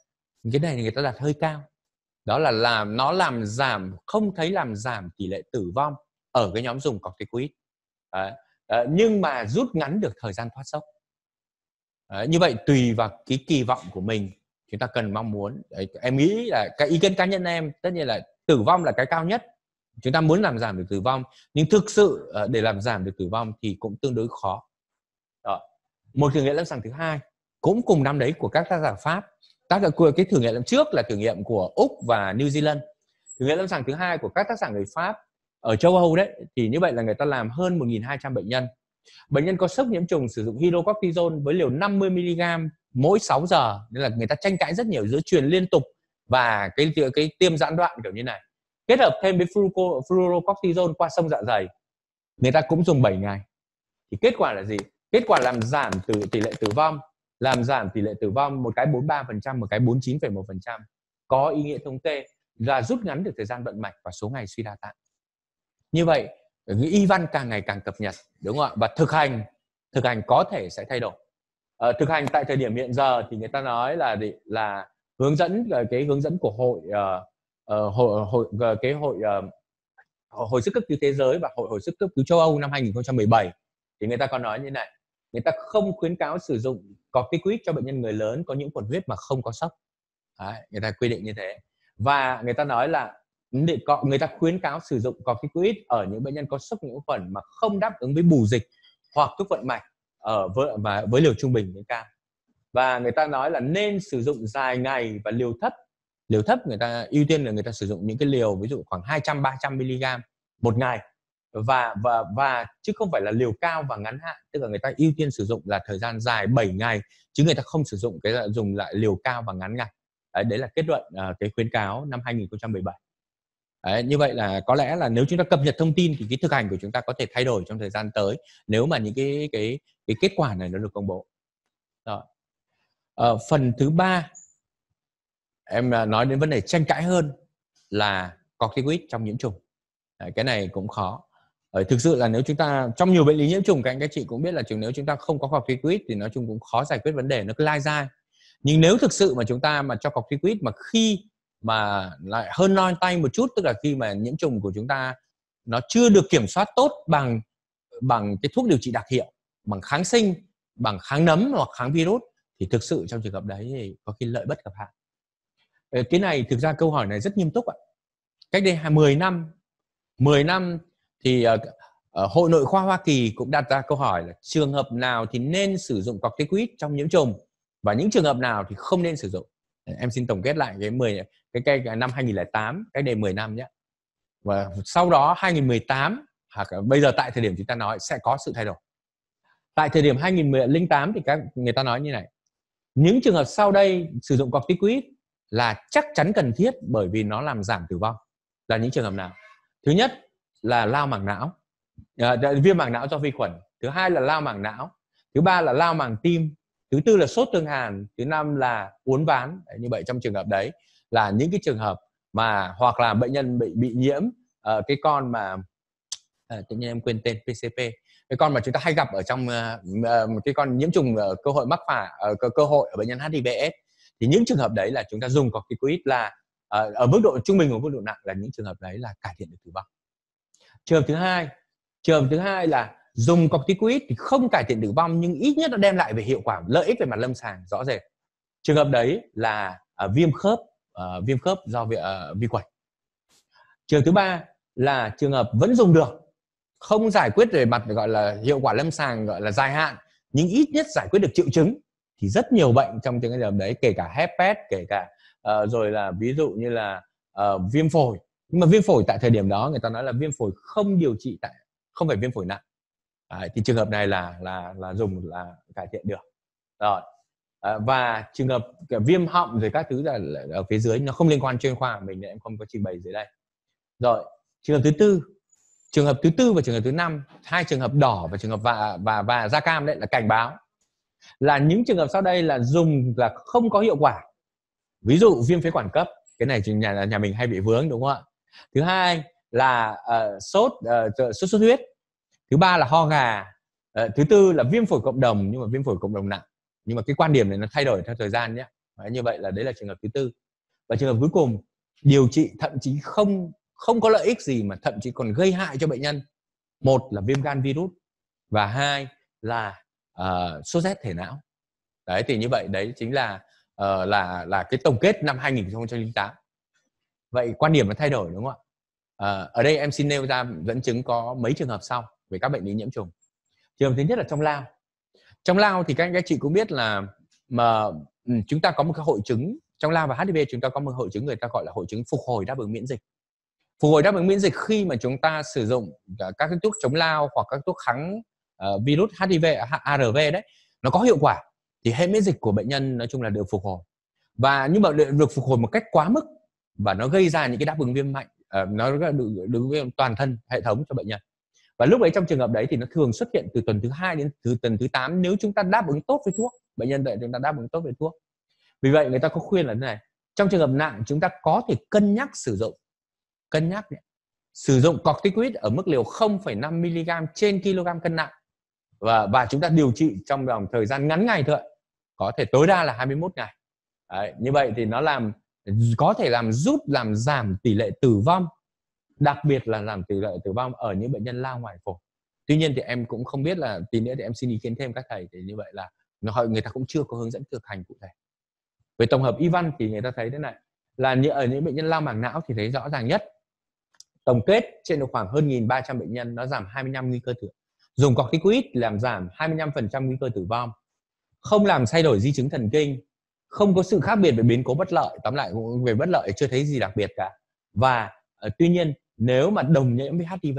cái này người ta đặt hơi cao đó là làm nó làm giảm không thấy làm giảm tỷ lệ tử vong ở cái nhóm dùng corticoid à, à, nhưng mà rút ngắn được thời gian thoát sốc à, như vậy tùy vào cái kỳ vọng của mình chúng ta cần mong muốn Đấy, em nghĩ là cái ý kiến cá nhân em tất nhiên là tử vong là cái cao nhất chúng ta muốn làm giảm được tử vong nhưng thực sự ờ, để làm giảm được tử vong thì cũng tương đối khó Đó. một thử nghiệm lâm sàng thứ hai cũng cùng năm đấy của các tác giả pháp tác cái thử nghiệm lần trước là thử nghiệm của úc và new zealand thử nghiệm lâm sàng thứ hai của các tác giả người pháp ở châu âu đấy thì như vậy là người ta làm hơn 1.200 bệnh nhân bệnh nhân có sốc nhiễm trùng sử dụng hydrocortisone với liều 50 mg mỗi 6 giờ nên là người ta tranh cãi rất nhiều giữa truyền liên tục và cái cái tiêm giãn đoạn kiểu như này kết hợp thêm với fluorocortisone qua sông dạ dày người ta cũng dùng 7 ngày thì kết quả là gì kết quả làm giảm từ tỷ lệ tử vong làm giảm tỷ lệ tử vong một cái 43% một cái 49,1% có ý nghĩa thống kê là rút ngắn được thời gian vận mạch và số ngày suy đa tạng. Như vậy, y văn càng ngày càng cập nhật, đúng không ạ? Và thực hành, thực hành có thể sẽ thay đổi. À, thực hành tại thời điểm hiện giờ thì người ta nói là là hướng dẫn ờ, cái hướng dẫn của hội uh, hội hội cái hội uh, hồi sức cấp cứu thế giới và hội hồi sức cấp cứu châu Âu năm 2017 thì người ta có nói như này người ta không khuyến cáo sử dụng corticoid cho bệnh nhân người lớn có những quần huyết mà không có sốc Đấy, người ta quy định như thế và người ta nói là người ta khuyến cáo sử dụng corticoid ở những bệnh nhân có sốc nhiễm khuẩn mà không đáp ứng với bù dịch hoặc thuốc vận mạch ở với, mà với liều trung bình đến cao và người ta nói là nên sử dụng dài ngày và liều thấp liều thấp người ta ưu tiên là người ta sử dụng những cái liều ví dụ khoảng 200 300 mg một ngày và và và chứ không phải là liều cao và ngắn hạn tức là người ta ưu tiên sử dụng là thời gian dài 7 ngày chứ người ta không sử dụng cái là dùng lại liều cao và ngắn ngày đấy, đấy là kết luận uh, cái khuyến cáo năm 2017 Đấy, như vậy là có lẽ là nếu chúng ta cập nhật thông tin thì cái thực hành của chúng ta có thể thay đổi trong thời gian tới nếu mà những cái cái cái kết quả này nó được công bố. Rồi. Ờ, phần thứ ba em à, nói đến vấn đề tranh cãi hơn là corticoid trong nhiễm trùng. Đấy, cái này cũng khó. Ờ, thực sự là nếu chúng ta trong nhiều bệnh lý nhiễm trùng các anh các chị cũng biết là chúng nếu chúng ta không có cọc quýt thì nói chung cũng khó giải quyết vấn đề nó cứ lai dai nhưng nếu thực sự mà chúng ta mà cho cọc quýt mà khi mà lại hơn non tay một chút tức là khi mà nhiễm trùng của chúng ta nó chưa được kiểm soát tốt bằng bằng cái thuốc điều trị đặc hiệu bằng kháng sinh bằng kháng nấm hoặc kháng virus thì thực sự trong trường hợp đấy thì có khi lợi bất cập hại ờ, cái này thực ra câu hỏi này rất nghiêm túc ạ cách đây 10 năm 10 năm thì ờ, ờ, Hội nội khoa Hoa Kỳ cũng đặt ra câu hỏi là trường hợp nào thì nên sử dụng corticoid trong nhiễm trùng và những trường hợp nào thì không nên sử dụng. Em xin tổng kết lại cái 10 cái cây năm 2008 cái đề 10 năm nhé. Và sau đó 2018 hoặc bây giờ tại thời điểm chúng ta nói sẽ có sự thay đổi. Tại thời điểm 2008 thì các người ta nói như này. Những trường hợp sau đây sử dụng corticoid là chắc chắn cần thiết bởi vì nó làm giảm tử vong. Là những trường hợp nào? Thứ nhất là lao màng não à, viêm màng não do vi khuẩn thứ hai là lao màng não thứ ba là lao màng tim thứ tư là sốt thương hàn thứ năm là uốn ván đấy, như vậy trong trường hợp đấy là những cái trường hợp mà hoặc là bệnh nhân bị bị nhiễm uh, cái con mà uh, tự nhiên em quên tên PCP cái con mà chúng ta hay gặp ở trong uh, cái con nhiễm trùng uh, cơ hội mắc phải uh, cơ, cơ hội ở bệnh nhân HIVS thì những trường hợp đấy là chúng ta dùng corticoid là uh, ở mức độ trung bình và mức độ nặng là những trường hợp đấy là cải thiện được tử vong trường thứ hai trường thứ hai là dùng corticoid thì không cải thiện tử vong nhưng ít nhất nó đem lại về hiệu quả lợi ích về mặt lâm sàng rõ rệt trường hợp đấy là uh, viêm khớp uh, viêm khớp do vi, uh, vi khuẩn trường thứ ba là trường hợp vẫn dùng được không giải quyết về mặt gọi là hiệu quả lâm sàng gọi là dài hạn nhưng ít nhất giải quyết được triệu chứng thì rất nhiều bệnh trong trường hợp đấy kể cả herpes kể cả uh, rồi là ví dụ như là uh, viêm phổi nhưng mà viêm phổi tại thời điểm đó người ta nói là viêm phổi không điều trị tại không phải viêm phổi nặng à, thì trường hợp này là là là dùng là cải thiện được rồi à, và trường hợp viêm họng rồi các thứ là ở phía dưới nó không liên quan chuyên khoa mình nên em không có trình bày dưới đây rồi trường hợp thứ tư trường hợp thứ tư và trường hợp thứ năm hai trường hợp đỏ và trường hợp và và và da cam đấy là cảnh báo là những trường hợp sau đây là dùng là không có hiệu quả ví dụ viêm phế quản cấp cái này nhà nhà mình hay bị vướng đúng không ạ thứ hai là uh, sốt uh, sốt xuất huyết thứ ba là ho gà uh, thứ tư là viêm phổi cộng đồng nhưng mà viêm phổi cộng đồng nặng nhưng mà cái quan điểm này nó thay đổi theo thời gian nhé đấy, như vậy là đấy là trường hợp thứ tư và trường hợp cuối cùng điều trị thậm chí không không có lợi ích gì mà thậm chí còn gây hại cho bệnh nhân một là viêm gan virus và hai là uh, sốt rét thể não đấy thì như vậy đấy chính là uh, là là cái tổng kết năm 2008 vậy quan điểm nó thay đổi đúng không ạ ờ, ở đây em xin nêu ra dẫn chứng có mấy trường hợp sau về các bệnh lý nhiễm trùng trường hợp thứ nhất là trong lao trong lao thì các anh các chị cũng biết là mà ừ, chúng ta có một cái hội chứng trong lao và hiv chúng ta có một hội chứng người ta gọi là hội chứng phục hồi đáp ứng miễn dịch phục hồi đáp ứng miễn dịch khi mà chúng ta sử dụng các cái thuốc chống lao hoặc các thuốc kháng uh, virus hiv arv đấy nó có hiệu quả thì hệ miễn dịch của bệnh nhân nói chung là được phục hồi và nhưng mà được phục hồi một cách quá mức và nó gây ra những cái đáp ứng viêm mạnh uh, nó đứng viêm toàn thân hệ thống cho bệnh nhân và lúc đấy trong trường hợp đấy thì nó thường xuất hiện từ tuần thứ hai đến từ tuần thứ 8 nếu chúng ta đáp ứng tốt với thuốc bệnh nhân vậy chúng ta đáp ứng tốt với thuốc vì vậy người ta có khuyên là thế này trong trường hợp nặng chúng ta có thể cân nhắc sử dụng cân nhắc sử dụng corticoid ở mức liều 0,5 mg trên kg cân nặng và và chúng ta điều trị trong vòng thời gian ngắn ngày thôi có thể tối đa là 21 ngày Đấy, như vậy thì nó làm có thể làm giúp làm giảm tỷ lệ tử vong đặc biệt là làm tỷ lệ tử vong ở những bệnh nhân lao ngoài phổi tuy nhiên thì em cũng không biết là tí nữa thì em xin ý kiến thêm các thầy thì như vậy là người ta cũng chưa có hướng dẫn thực hành cụ thể về tổng hợp y văn thì người ta thấy thế này là như ở những bệnh nhân lao màng não thì thấy rõ ràng nhất tổng kết trên được khoảng hơn 1.300 bệnh nhân nó giảm 25 nguy cơ tử dùng corticoid làm giảm 25% nguy cơ tử vong không làm thay đổi di chứng thần kinh không có sự khác biệt về biến cố bất lợi tóm lại về bất lợi chưa thấy gì đặc biệt cả và uh, tuy nhiên nếu mà đồng nhiễm với HIV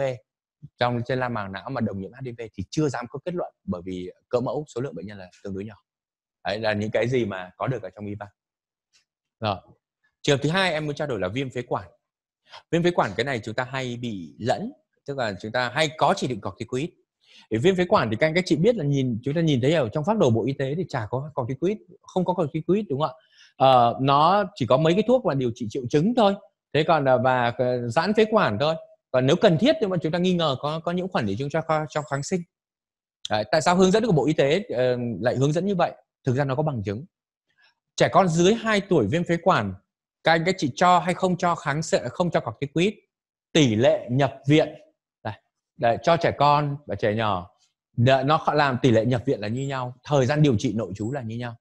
trong trên la màng não mà đồng nhiễm HIV thì chưa dám có kết luận bởi vì cỡ mẫu số lượng bệnh nhân là tương đối nhỏ đấy là những cái gì mà có được ở trong y văn rồi trường thứ hai em muốn trao đổi là viêm phế quản viêm phế quản cái này chúng ta hay bị lẫn tức là chúng ta hay có chỉ định corticoid để viêm phế quản thì các anh các chị biết là nhìn chúng ta nhìn thấy ở trong phác đồ bộ y tế thì chả có corticoid không có corticoid đúng không ạ à, nó chỉ có mấy cái thuốc mà điều trị triệu chứng thôi thế còn là ờ, và ờ, giãn phế quản thôi còn nếu cần thiết thì mà chúng ta nghi ngờ có có những khuẩn để chúng ta cho, cho kháng sinh à, tại sao hướng dẫn của bộ y tế uh, lại hướng dẫn như vậy thực ra nó có bằng chứng trẻ con dưới 2 tuổi viêm phế quản các anh các chị cho hay không cho kháng sợ không cho corticoid tỷ lệ nhập viện Đấy, cho trẻ con và trẻ nhỏ nó làm tỷ lệ nhập viện là như nhau thời gian điều trị nội trú là như nhau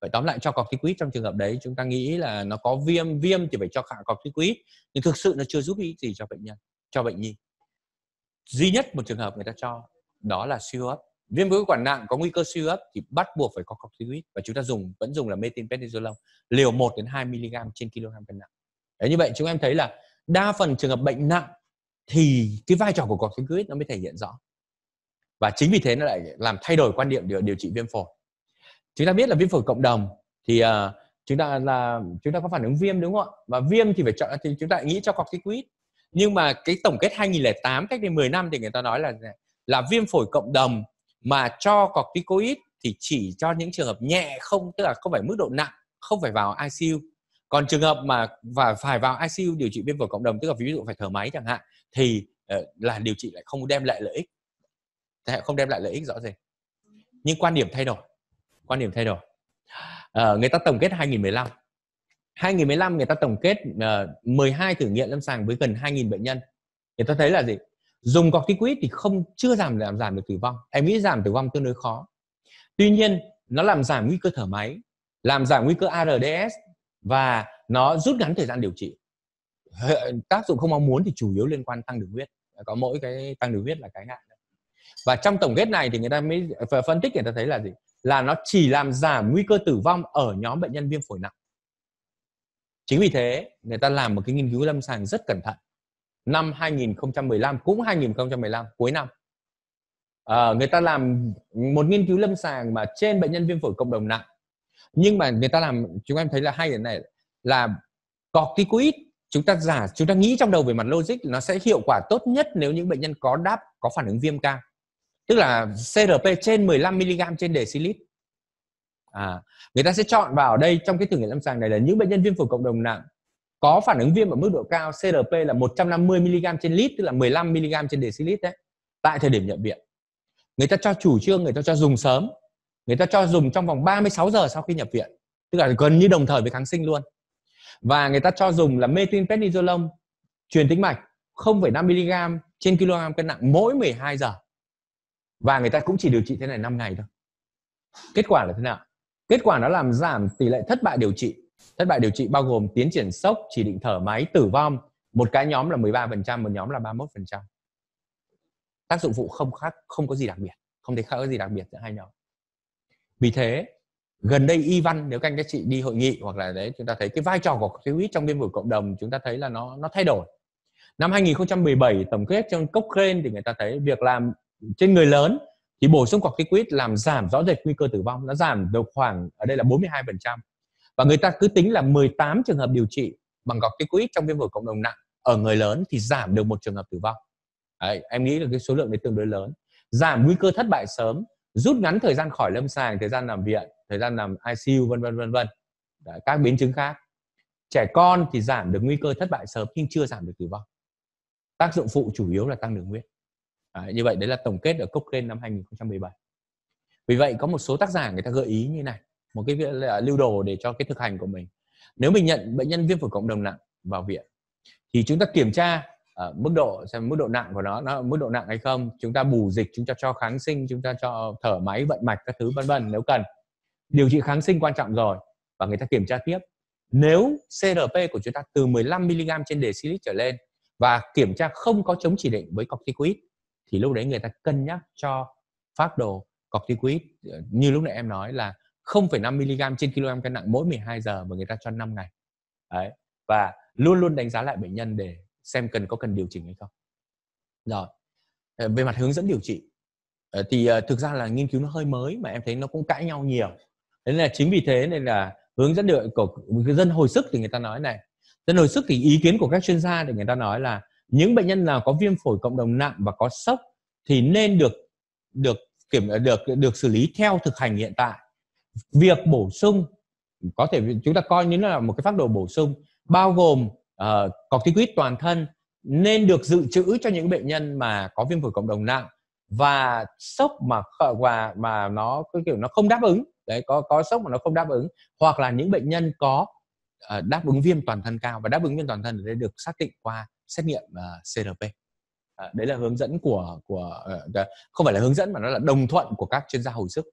vậy tóm lại cho corticoid trong trường hợp đấy chúng ta nghĩ là nó có viêm viêm thì phải cho khả corticoid nhưng thực sự nó chưa giúp ích gì cho bệnh nhân cho bệnh nhi duy nhất một trường hợp người ta cho đó là siêu hô hấp viêm phế quản nặng có nguy cơ siêu hấp thì bắt buộc phải có corticoid và chúng ta dùng vẫn dùng là methylprednisolone liều 1 đến 2 mg trên kg cân nặng. Đấy như vậy chúng em thấy là đa phần trường hợp bệnh nặng thì cái vai trò của corticoid nó mới thể hiện rõ và chính vì thế nó lại làm thay đổi quan điểm điều, điều trị viêm phổi chúng ta biết là viêm phổi cộng đồng thì uh, chúng ta là chúng ta có phản ứng viêm đúng không ạ và viêm thì phải chọn thì chúng ta nghĩ cho corticoid nhưng mà cái tổng kết 2008 cách đây 10 năm thì người ta nói là là viêm phổi cộng đồng mà cho corticoid thì chỉ cho những trường hợp nhẹ không tức là không phải mức độ nặng không phải vào ICU còn trường hợp mà và phải vào ICU điều trị viêm phổi cộng đồng tức là ví dụ phải thở máy chẳng hạn thì ờ, là điều trị lại không đem lại lợi ích không đem lại lợi ích rõ rệt nhưng quan điểm thay đổi quan điểm thay đổi à, người ta tổng kết 2015 2015 người ta tổng kết uh, ờ, 12 thử nghiệm lâm sàng với gần 2.000 bệnh nhân người ta thấy là gì dùng corticoid thì không chưa giảm giảm giảm được tử vong em nghĩ giảm tử vong tương đối khó tuy nhiên nó làm giảm nguy cơ thở máy làm giảm nguy cơ ARDS và nó rút ngắn thời gian điều trị tác dụng không mong muốn thì chủ yếu liên quan tăng đường huyết có mỗi cái tăng đường huyết là cái ngại và trong tổng kết này thì người ta mới phân tích người ta thấy là gì là nó chỉ làm giảm nguy cơ tử vong ở nhóm bệnh nhân viêm phổi nặng chính vì thế người ta làm một cái nghiên cứu lâm sàng rất cẩn thận năm 2015 cũng 2015 cuối năm à, người ta làm một nghiên cứu lâm sàng mà trên bệnh nhân viêm phổi cộng đồng nặng nhưng mà người ta làm chúng em thấy là hay thế này là corticoid chúng ta giả chúng ta nghĩ trong đầu về mặt logic nó sẽ hiệu quả tốt nhất nếu những bệnh nhân có đáp có phản ứng viêm cao tức là CRP trên 15 mg trên decilit à, người ta sẽ chọn vào đây trong cái thử nghiệm lâm sàng này là những bệnh nhân viêm phổi cộng đồng nặng có phản ứng viêm ở mức độ cao CRP là 150 mg trên lít tức là 15 mg trên decilit đấy tại thời điểm nhập viện người ta cho chủ trương người ta cho dùng sớm người ta cho dùng trong vòng 36 giờ sau khi nhập viện tức là gần như đồng thời với kháng sinh luôn và người ta cho dùng là methylprednisolone truyền tĩnh mạch 0,5 mg trên kg cân nặng mỗi 12 giờ và người ta cũng chỉ điều trị thế này 5 ngày thôi kết quả là thế nào kết quả nó làm giảm tỷ lệ thất bại điều trị thất bại điều trị bao gồm tiến triển sốc chỉ định thở máy tử vong một cái nhóm là 13% một nhóm là 31% tác dụng phụ không khác không có gì đặc biệt không thấy khác có gì đặc biệt giữa hai nhóm vì thế gần đây Ivan nếu các anh các chị đi hội nghị hoặc là đấy chúng ta thấy cái vai trò của COCOIT trong lĩnh vực cộng đồng chúng ta thấy là nó nó thay đổi năm 2017 tổng kết trong Cochrane thì người ta thấy việc làm trên người lớn thì bổ sung corticoid làm giảm rõ rệt nguy cơ tử vong nó giảm được khoảng ở đây là 42% và người ta cứ tính là 18 trường hợp điều trị bằng corticoid trong viêm phổi cộng đồng nặng ở người lớn thì giảm được một trường hợp tử vong đấy, em nghĩ là cái số lượng đấy tương đối lớn giảm nguy cơ thất bại sớm rút ngắn thời gian khỏi lâm sàng thời gian nằm viện thời gian nằm ICU vân vân vân vân các biến chứng khác trẻ con thì giảm được nguy cơ thất bại sớm nhưng chưa giảm được tử vong tác dụng phụ chủ yếu là tăng đường huyết à, như vậy đấy là tổng kết ở cốc kênh năm 2017 vì vậy có một số tác giả người ta gợi ý như này một cái lưu đồ để cho cái thực hành của mình nếu mình nhận bệnh nhân viêm phổi cộng đồng nặng vào viện thì chúng ta kiểm tra ở ờ, mức độ xem mức độ nặng của nó nó mức độ nặng hay không chúng ta bù dịch chúng ta cho kháng sinh chúng ta cho thở máy vận mạch các thứ vân vân nếu cần điều trị kháng sinh quan trọng rồi và người ta kiểm tra tiếp nếu CRP của chúng ta từ 15 mg trên dl trở lên và kiểm tra không có chống chỉ định với corticoid thì lúc đấy người ta cân nhắc cho phát đồ corticoid như lúc nãy em nói là 0,5 mg trên kg cân nặng mỗi 12 giờ và người ta cho 5 ngày. Đấy. Và luôn luôn đánh giá lại bệnh nhân để xem cần có cần điều chỉnh hay không. Rồi. Ờ, về mặt hướng dẫn điều trị ờ, thì ờ, thực ra là nghiên cứu nó hơi mới mà em thấy nó cũng cãi nhau nhiều nên là chính vì thế nên là hướng dẫn đội của dân hồi sức thì người ta nói này dân hồi sức thì ý kiến của các chuyên gia thì người ta nói là những bệnh nhân nào có viêm phổi cộng đồng nặng và có sốc thì nên được được kiểm được được xử lý theo thực hành hiện tại việc bổ sung có thể chúng ta coi như là một cái phác đồ bổ sung bao gồm uh, corticoid toàn thân nên được dự trữ cho những bệnh nhân mà có viêm phổi cộng đồng nặng và sốc mà và mà nó cái kiểu nó không đáp ứng đấy có có sốc mà nó không đáp ứng hoặc là những bệnh nhân có uh, đáp ứng viêm toàn thân cao và đáp ứng viêm toàn thân để được xác định qua xét nghiệm uh, ờ, CRP uh, ờ, đấy là hướng dẫn của của uh, không phải là hướng dẫn mà nó là đồng thuận của các chuyên gia hồi sức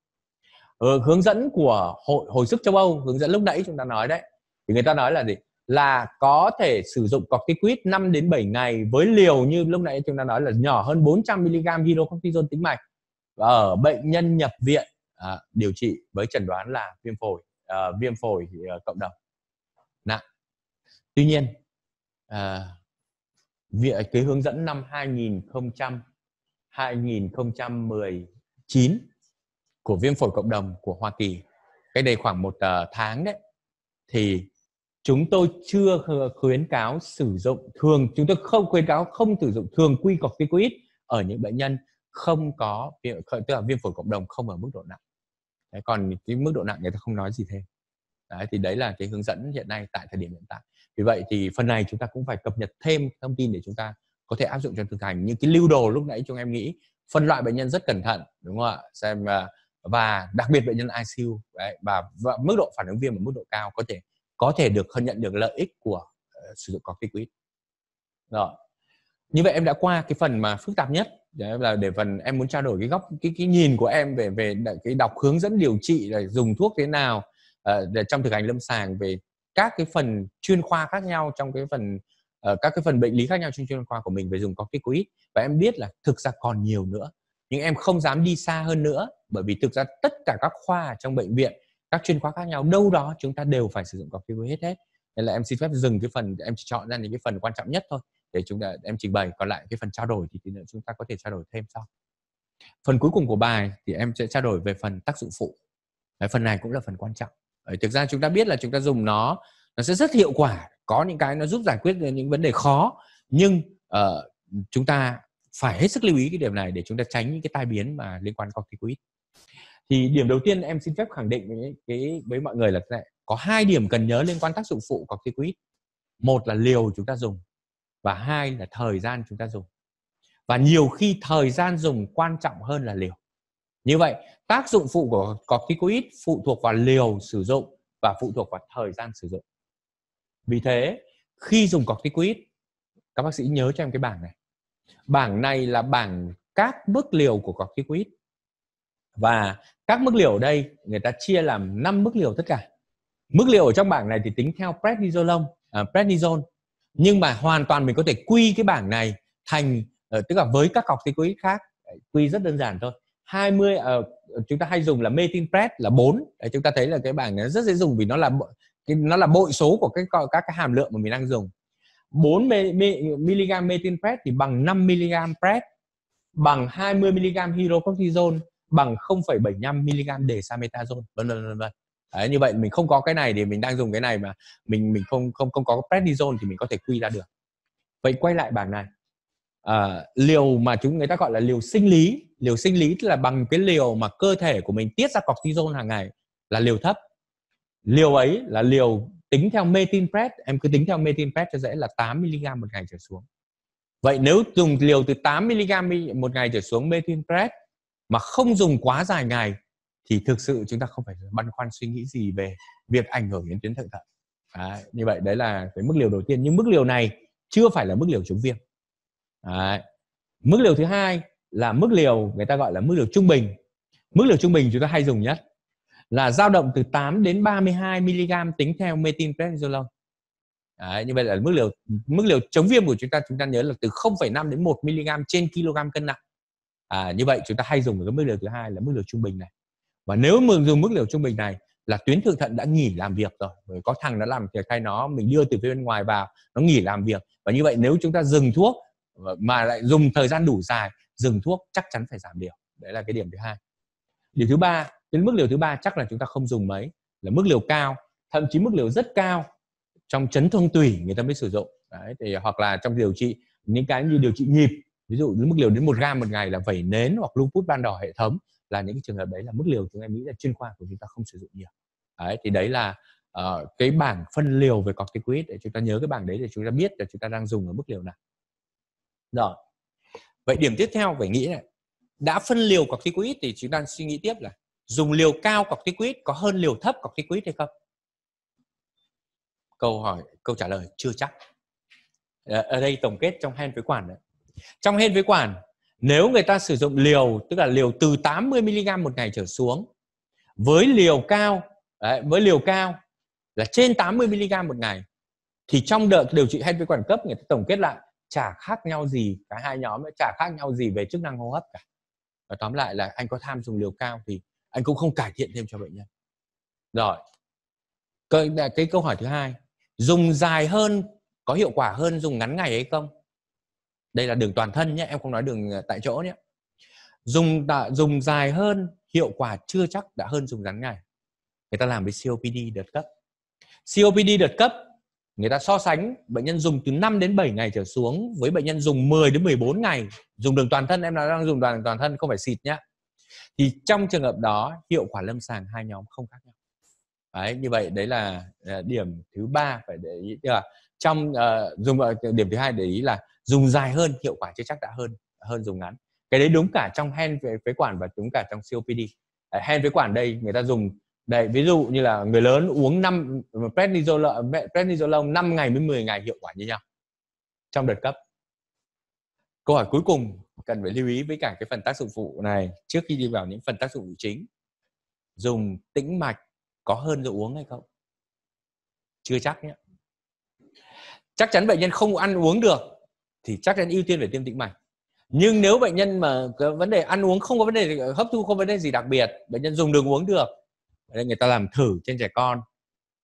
uh, hướng dẫn của hội hồi sức châu Âu hướng dẫn lúc nãy chúng ta nói đấy thì người ta nói là gì là có thể sử dụng corticoid 5 đến 7 ngày với liều như lúc nãy chúng ta nói là nhỏ hơn 400 mg hydrocortisone tính mạch ở bệnh nhân nhập viện À, điều trị với chẩn đoán là viêm phổi à, viêm phổi thì, ờ, cộng đồng nặng tuy nhiên à, ờ, việc cái hướng dẫn năm 2000 2019 của viêm phổi cộng đồng của Hoa Kỳ cái đây khoảng một uh, tháng đấy thì chúng tôi chưa khuyến cáo sử dụng thường chúng tôi không khuyến cáo không sử dụng thường quy corticoid ở những bệnh nhân không có tức là viêm phổi cộng đồng không ở mức độ nặng đấy, còn cái mức độ nặng người ta không nói gì thêm đấy thì đấy là cái hướng dẫn hiện nay tại thời điểm hiện tại vì vậy thì phần này chúng ta cũng phải cập nhật thêm thông tin để chúng ta có thể áp dụng cho thực hành như cái lưu đồ lúc nãy chúng em nghĩ phân loại bệnh nhân rất cẩn thận đúng không ạ xem à, và đặc biệt bệnh nhân ICU đấy, và, và mức độ phản ứng viêm ở mức độ cao có thể có thể được nhận được lợi ích của uh, sử dụng corticoid rồi như vậy em đã qua cái phần mà phức tạp nhất đấy dạ, là để phần em muốn trao đổi cái góc cái cái nhìn của em về về cái đọc hướng dẫn điều trị là dùng thuốc thế nào uh, để trong thực hành lâm sàng về các cái phần chuyên khoa khác nhau trong cái phần uh, các cái phần bệnh lý khác nhau trong chuyên khoa của mình về dùng cái quý và em biết là thực ra còn nhiều nữa nhưng em không dám đi xa hơn nữa bởi vì thực ra tất cả các khoa trong bệnh viện các chuyên khoa khác nhau đâu đó chúng ta đều phải sử dụng cái quý hết hết nên là em xin phép dừng cái phần em chỉ chọn ra những cái phần quan trọng nhất thôi để chúng ta em trình bày còn lại cái phần trao đổi thì tí nữa chúng ta có thể trao đổi thêm sau phần cuối cùng của bài thì em sẽ trao đổi về phần tác dụng phụ Đấy, phần này cũng là phần quan trọng Đấy, thực ra chúng ta biết là chúng ta dùng nó nó sẽ rất hiệu quả có những cái nó giúp giải quyết những vấn đề khó nhưng uh, chúng ta phải hết sức lưu ý cái điểm này để chúng ta tránh những cái tai biến mà liên quan corticoid thì điểm đầu tiên em xin phép khẳng định với cái với mọi người là có hai điểm cần nhớ liên quan tác dụng phụ corticoid một là liều chúng ta dùng và hai là thời gian chúng ta dùng và nhiều khi thời gian dùng quan trọng hơn là liều như vậy tác dụng phụ của corticoid phụ thuộc vào liều sử dụng và phụ thuộc vào thời gian sử dụng vì thế khi dùng corticoid các bác sĩ nhớ cho em cái bảng này bảng này là bảng các mức liều của corticoid và các mức liều ở đây người ta chia làm 5 mức liều tất cả mức liều ở trong bảng này thì tính theo prednisolone à, prednisone nhưng mà hoàn toàn mình có thể quy cái bảng này thành ờ, tức là với các cọc quỹ khác quy rất đơn giản thôi 20 uh, ờ, chúng ta hay dùng là metin press là 4 Đấy, chúng ta thấy là cái bảng này rất dễ dùng vì nó là cái, nó là bội số của các các cái hàm lượng mà mình đang dùng 4 mg metin press thì bằng 5 mg press bằng 20 mg hydrocortisone bằng 0,75 mg dexamethasone vân vân vân vân Đấy, như vậy mình không có cái này thì mình đang dùng cái này mà mình mình không không không có prednisone thì mình có thể quy ra được vậy quay lại bảng này à, liều mà chúng người ta gọi là liều sinh lý liều sinh lý tức là bằng cái liều mà cơ thể của mình tiết ra cortisol hàng ngày là liều thấp liều ấy là liều tính theo metin pred em cứ tính theo metin pred cho dễ là 8 mg một ngày trở xuống vậy nếu dùng liều từ 8 mg một ngày trở xuống metin pred mà không dùng quá dài ngày thì thực sự chúng ta không phải băn khoăn suy nghĩ gì về việc ảnh hưởng đến tuyến thượng thận à, như vậy đấy là cái mức liều đầu tiên nhưng mức liều này chưa phải là mức liều chống viêm à, mức liều thứ hai là mức liều người ta gọi là mức liều trung bình mức liều trung bình chúng ta hay dùng nhất là dao động từ 8 đến 32 mg tính theo methylprednisolone Đấy, như vậy là mức liều mức liều chống viêm của chúng ta chúng ta nhớ là từ 0,5 đến 1 mg trên kg cân nặng à, như vậy chúng ta hay dùng cái mức liều thứ hai là mức liều trung bình này và nếu mà dùng mức liều trung bình này là tuyến thượng thận đã nghỉ làm việc rồi có thằng đã làm việc thay nó mình đưa từ phía bên ngoài vào nó nghỉ làm việc và như vậy nếu chúng ta dừng thuốc mà lại dùng thời gian đủ dài dừng thuốc chắc chắn phải giảm liều đấy là cái điểm thứ hai điều thứ ba đến mức liều thứ ba chắc là chúng ta không dùng mấy là mức liều cao thậm chí mức liều rất cao trong chấn thương tủy người ta mới sử dụng đấy thì hoặc là trong điều trị những cái như điều trị nhịp ví dụ mức liều đến một gam một ngày là vẩy nến hoặc lupus ban đỏ hệ thống là những cái trường hợp đấy là mức liều chúng em nghĩ là chuyên khoa của chúng ta không sử dụng nhiều đấy thì đấy là uh, cái bảng phân liều về corticoid để chúng ta nhớ cái bảng đấy để chúng ta biết là chúng ta đang dùng ở mức liều nào rồi vậy điểm tiếp theo phải nghĩ này đã phân liều corticoid thì chúng ta suy nghĩ tiếp là dùng liều cao corticoid có hơn liều thấp corticoid hay không câu hỏi câu trả lời chưa chắc ờ, ở đây tổng kết trong hen phế quản đấy trong hen phế quản nếu người ta sử dụng liều tức là liều từ 80 mg một ngày trở xuống với liều cao đấy, với liều cao là trên 80 mg một ngày thì trong đợt điều trị hen phế quản cấp người ta tổng kết lại chả khác nhau gì cả hai nhóm chả khác nhau gì về chức năng hô hấp cả và tóm lại là anh có tham dùng liều cao thì anh cũng không cải thiện thêm cho bệnh nhân rồi cái, cái câu hỏi thứ hai dùng dài hơn có hiệu quả hơn dùng ngắn ngày hay không đây là đường toàn thân nhé em không nói đường ờ, tại chỗ nhé dùng đã, dùng dài hơn hiệu quả chưa chắc đã hơn dùng ngắn ngày người ta làm với COPD đợt cấp COPD đợt cấp người ta so sánh bệnh nhân dùng từ 5 đến 7 ngày trở xuống với bệnh nhân dùng 10 đến 14 ngày dùng đường toàn thân em nói đang dùng đường toàn thân không phải xịt nhá thì trong trường hợp đó hiệu quả lâm sàng hai nhóm không khác nhau đấy như vậy đấy là ờ, điểm thứ ba phải để ý là trong uh, dùng điểm thứ hai để ý là dùng dài hơn hiệu quả chưa chắc đã hơn hơn dùng ngắn cái đấy đúng cả trong hen phế quản và đúng cả trong COPD à, hen phế quản đây người ta dùng đây ví dụ như là người lớn uống năm prednisolone prednisolone năm ngày với 10 ngày hiệu quả như nhau trong đợt cấp câu hỏi cuối cùng cần phải lưu ý với cả cái phần tác dụng phụ này trước khi đi vào những phần tác dụng phụ chính dùng tĩnh mạch có hơn rồi uống hay không chưa chắc nhé chắc chắn bệnh nhân không ăn uống được thì chắc chắn ưu tiên phải tiêm tĩnh mạch nhưng nếu bệnh nhân mà cái vấn đề ăn uống không có vấn đề hấp thu không vấn đề gì đặc biệt bệnh nhân dùng đường uống được đây người ta làm thử trên trẻ con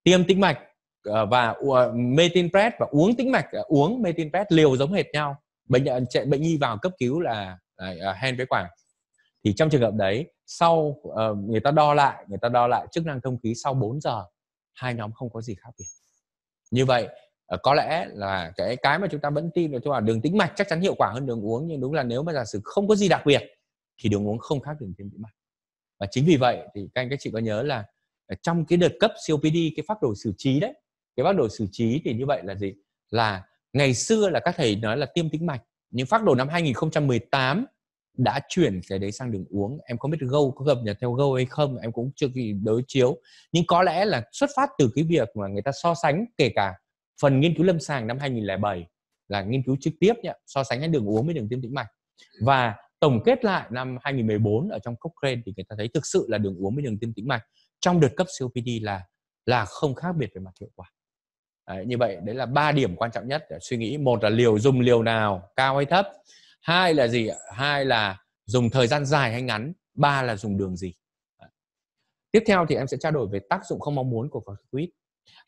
tiêm tĩnh mạch ờ, và ờ, metin và uống tĩnh mạch ờ, uống metin liều giống hệt nhau bệnh nhân bệnh nhi vào cấp cứu là, là hen phế quản thì trong trường hợp đấy sau người ta đo lại người ta đo lại chức năng thông khí sau 4 giờ hai nhóm không có gì khác biệt như vậy Ờ, có lẽ là cái cái mà chúng ta vẫn tin là chúng ta đường tĩnh mạch chắc chắn hiệu quả hơn đường uống nhưng đúng là nếu mà giả sử không có gì đặc biệt thì đường uống không khác đường tĩnh mạch và chính vì vậy thì các anh các chị có nhớ là ờ, trong cái đợt cấp COPD cái phác đồ xử trí đấy cái phác đồ xử trí thì như vậy là gì là ngày xưa là các thầy nói là tiêm tĩnh mạch nhưng phác đồ năm 2018 đã chuyển cái đấy sang đường uống em không biết gâu có gặp nhà theo gâu hay không em cũng chưa kịp đối chiếu nhưng có lẽ là xuất phát từ cái việc mà người ta so sánh kể cả phần nghiên cứu lâm sàng năm 2007 là nghiên cứu trực tiếp nhé, so sánh đường uống với đường tiêm tĩnh mạch và tổng kết lại năm 2014 ở trong Cochrane thì người ta thấy thực sự là đường uống với đường tiêm tĩnh mạch trong đợt cấp COPD là là không khác biệt về mặt hiệu quả. Đấy, như vậy đấy là ba điểm quan trọng nhất để suy nghĩ một là liều dùng liều nào cao hay thấp hai là gì hai là dùng thời gian dài hay ngắn ba là dùng đường gì Đấy. tiếp theo thì em sẽ trao đổi về tác dụng không mong muốn của corticoid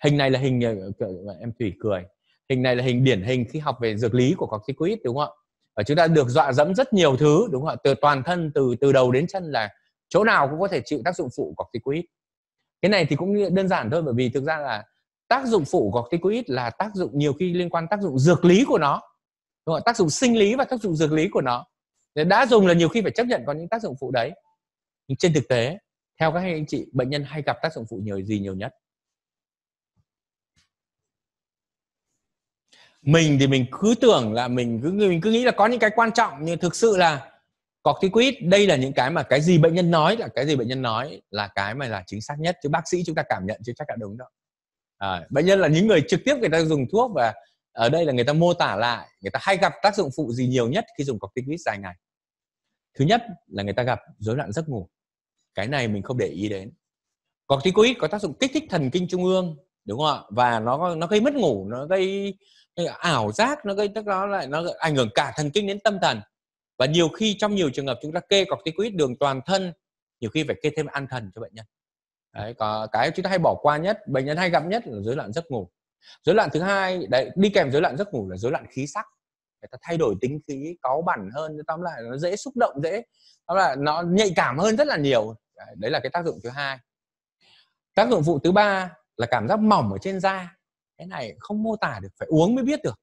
hình này là hình ờ, em thủy cười hình này là hình điển hình khi học về dược lý của corticoid đúng không ạ và chúng ta được dọa dẫm rất nhiều thứ đúng không ạ từ toàn thân từ từ đầu đến chân là chỗ nào cũng có thể chịu tác dụng phụ của corticoid cái này thì cũng đơn giản thôi bởi vì thực ra là tác dụng phụ của corticoid là tác dụng nhiều khi liên quan tác dụng dược lý của nó đúng không? ạ tác dụng sinh lý và tác dụng dược lý của nó đã dùng là nhiều khi phải chấp nhận có những tác dụng phụ đấy nhưng trên thực tế theo các anh chị bệnh nhân hay gặp tác dụng phụ nhiều gì nhiều nhất mình thì mình cứ tưởng là mình cứ mình cứ nghĩ là có những cái quan trọng nhưng thực sự là corticoid đây là những cái mà cái gì bệnh nhân nói là cái gì bệnh nhân nói là cái mà là chính xác nhất chứ bác sĩ chúng ta cảm nhận chứ chắc là đúng đâu à, bệnh nhân là những người trực tiếp người ta dùng thuốc và ở đây là người ta mô tả lại người ta hay gặp tác dụng phụ gì nhiều nhất khi dùng corticoid dài ngày thứ nhất là người ta gặp rối loạn giấc ngủ cái này mình không để ý đến corticoid có tác dụng kích thích thần kinh trung ương đúng không ạ và nó nó gây mất ngủ nó gây ảo giác nó gây tức đó lại nó ảnh hưởng cả thần kinh đến tâm thần và nhiều khi trong nhiều trường hợp chúng ta kê corticoid đường toàn thân nhiều khi phải kê thêm an thần cho bệnh nhân đấy có cái chúng ta hay bỏ qua nhất bệnh nhân hay gặp nhất là rối loạn giấc ngủ rối loạn thứ hai đấy đi kèm rối loạn giấc ngủ là rối loạn khí sắc người ta thay đổi tính khí cáu bẩn hơn tóm lại nó dễ xúc động dễ tóm lại nó nhạy cảm hơn rất là nhiều đấy, đấy là cái tác dụng thứ hai tác dụng phụ thứ ba là cảm giác mỏng ở trên da cái này không mô tả được phải uống mới biết được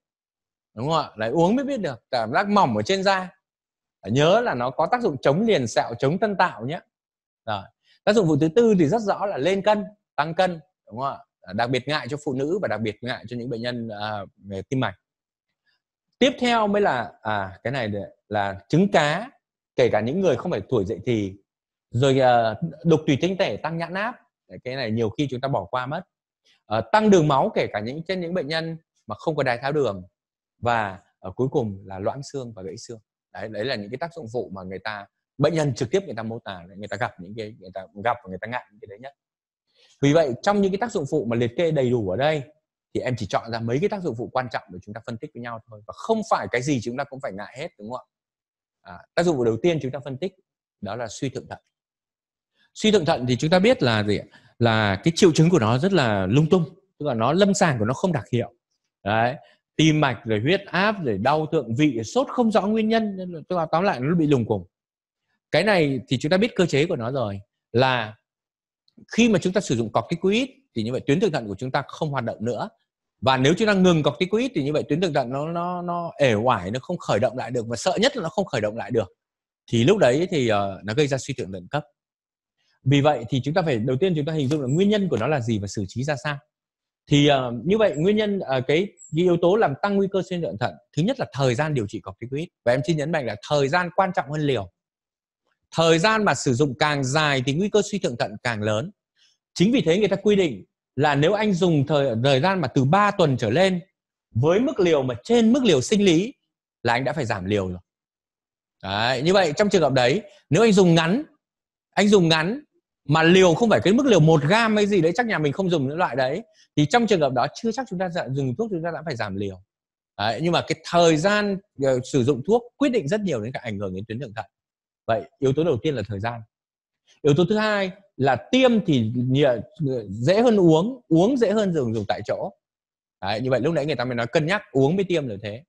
đúng không ạ lại uống mới biết được cảm giác mỏng ở trên da nhớ là nó có tác dụng chống liền sẹo chống tân tạo nhé rồi tác dụng phụ thứ tư thì rất rõ là lên cân tăng cân đúng không ạ à, đặc biệt ngại cho phụ nữ và đặc biệt ngại cho những bệnh nhân à, về tim mạch tiếp theo mới là à cái này là trứng cá kể cả những người không phải tuổi dậy thì rồi à, đục tùy tinh thể tăng nhãn áp cái này nhiều khi chúng ta bỏ qua mất Ờ, tăng đường máu kể cả những trên những bệnh nhân mà không có đái tháo đường và ở ờ, cuối cùng là loãng xương và gãy xương đấy đấy là những cái tác dụng phụ mà người ta bệnh nhân trực tiếp người ta mô tả người ta gặp những cái người ta gặp và người ta ngại những cái đấy nhất vì vậy trong những cái tác dụng phụ mà liệt kê đầy đủ ở đây thì em chỉ chọn ra mấy cái tác dụng phụ quan trọng để chúng ta phân tích với nhau thôi và không phải cái gì chúng ta cũng phải ngại hết đúng không ạ à, tác dụng phụ đầu tiên chúng ta phân tích đó là suy thượng thận suy thượng thận thì chúng ta biết là gì ạ là cái triệu chứng của nó rất là lung tung tức là nó lâm sàng của nó không đặc hiệu đấy tim mạch rồi huyết áp rồi đau thượng vị sốt không rõ nguyên nhân tức là tóm lại nó bị lùng cùng cái này thì chúng ta biết cơ chế của nó rồi là khi mà chúng ta sử dụng corticoid thì như vậy tuyến thượng thận của chúng ta không hoạt động nữa và nếu chúng ta ngừng corticoid thì như vậy tuyến thượng thận nó nó nó ể oải nó không khởi động lại được và sợ nhất là nó không khởi động lại được thì lúc đấy thì uh, nó gây ra suy thượng thận cấp vì vậy thì chúng ta phải đầu tiên chúng ta hình dung là nguyên nhân của nó là gì và xử trí ra sao thì uh, như vậy nguyên nhân uh, cái, cái yếu tố làm tăng nguy cơ suy thận thận thứ nhất là thời gian điều trị corticoid và em xin nhấn mạnh là thời gian quan trọng hơn liều thời gian mà sử dụng càng dài thì nguy cơ suy thượng thận càng lớn chính vì thế người ta quy định là nếu anh dùng thời thời gian mà từ 3 tuần trở lên với mức liều mà trên mức liều sinh lý là anh đã phải giảm liều rồi đấy, như vậy trong trường hợp đấy nếu anh dùng ngắn anh dùng ngắn mà liều không phải cái mức liều một gam hay gì đấy chắc nhà mình không dùng những loại đấy thì trong trường hợp đó chưa chắc chúng ta dừng thuốc chúng ta đã phải giảm liều đấy, nhưng mà cái thời gian ờ, sử dụng thuốc quyết định rất nhiều đến cả ảnh hưởng đến tuyến thượng thận vậy yếu tố đầu tiên là thời gian yếu tố thứ hai là tiêm thì ờ, dễ hơn uống uống dễ hơn dùng dùng tại chỗ đấy, như vậy lúc nãy người ta mới nói cân nhắc uống mới tiêm rồi thế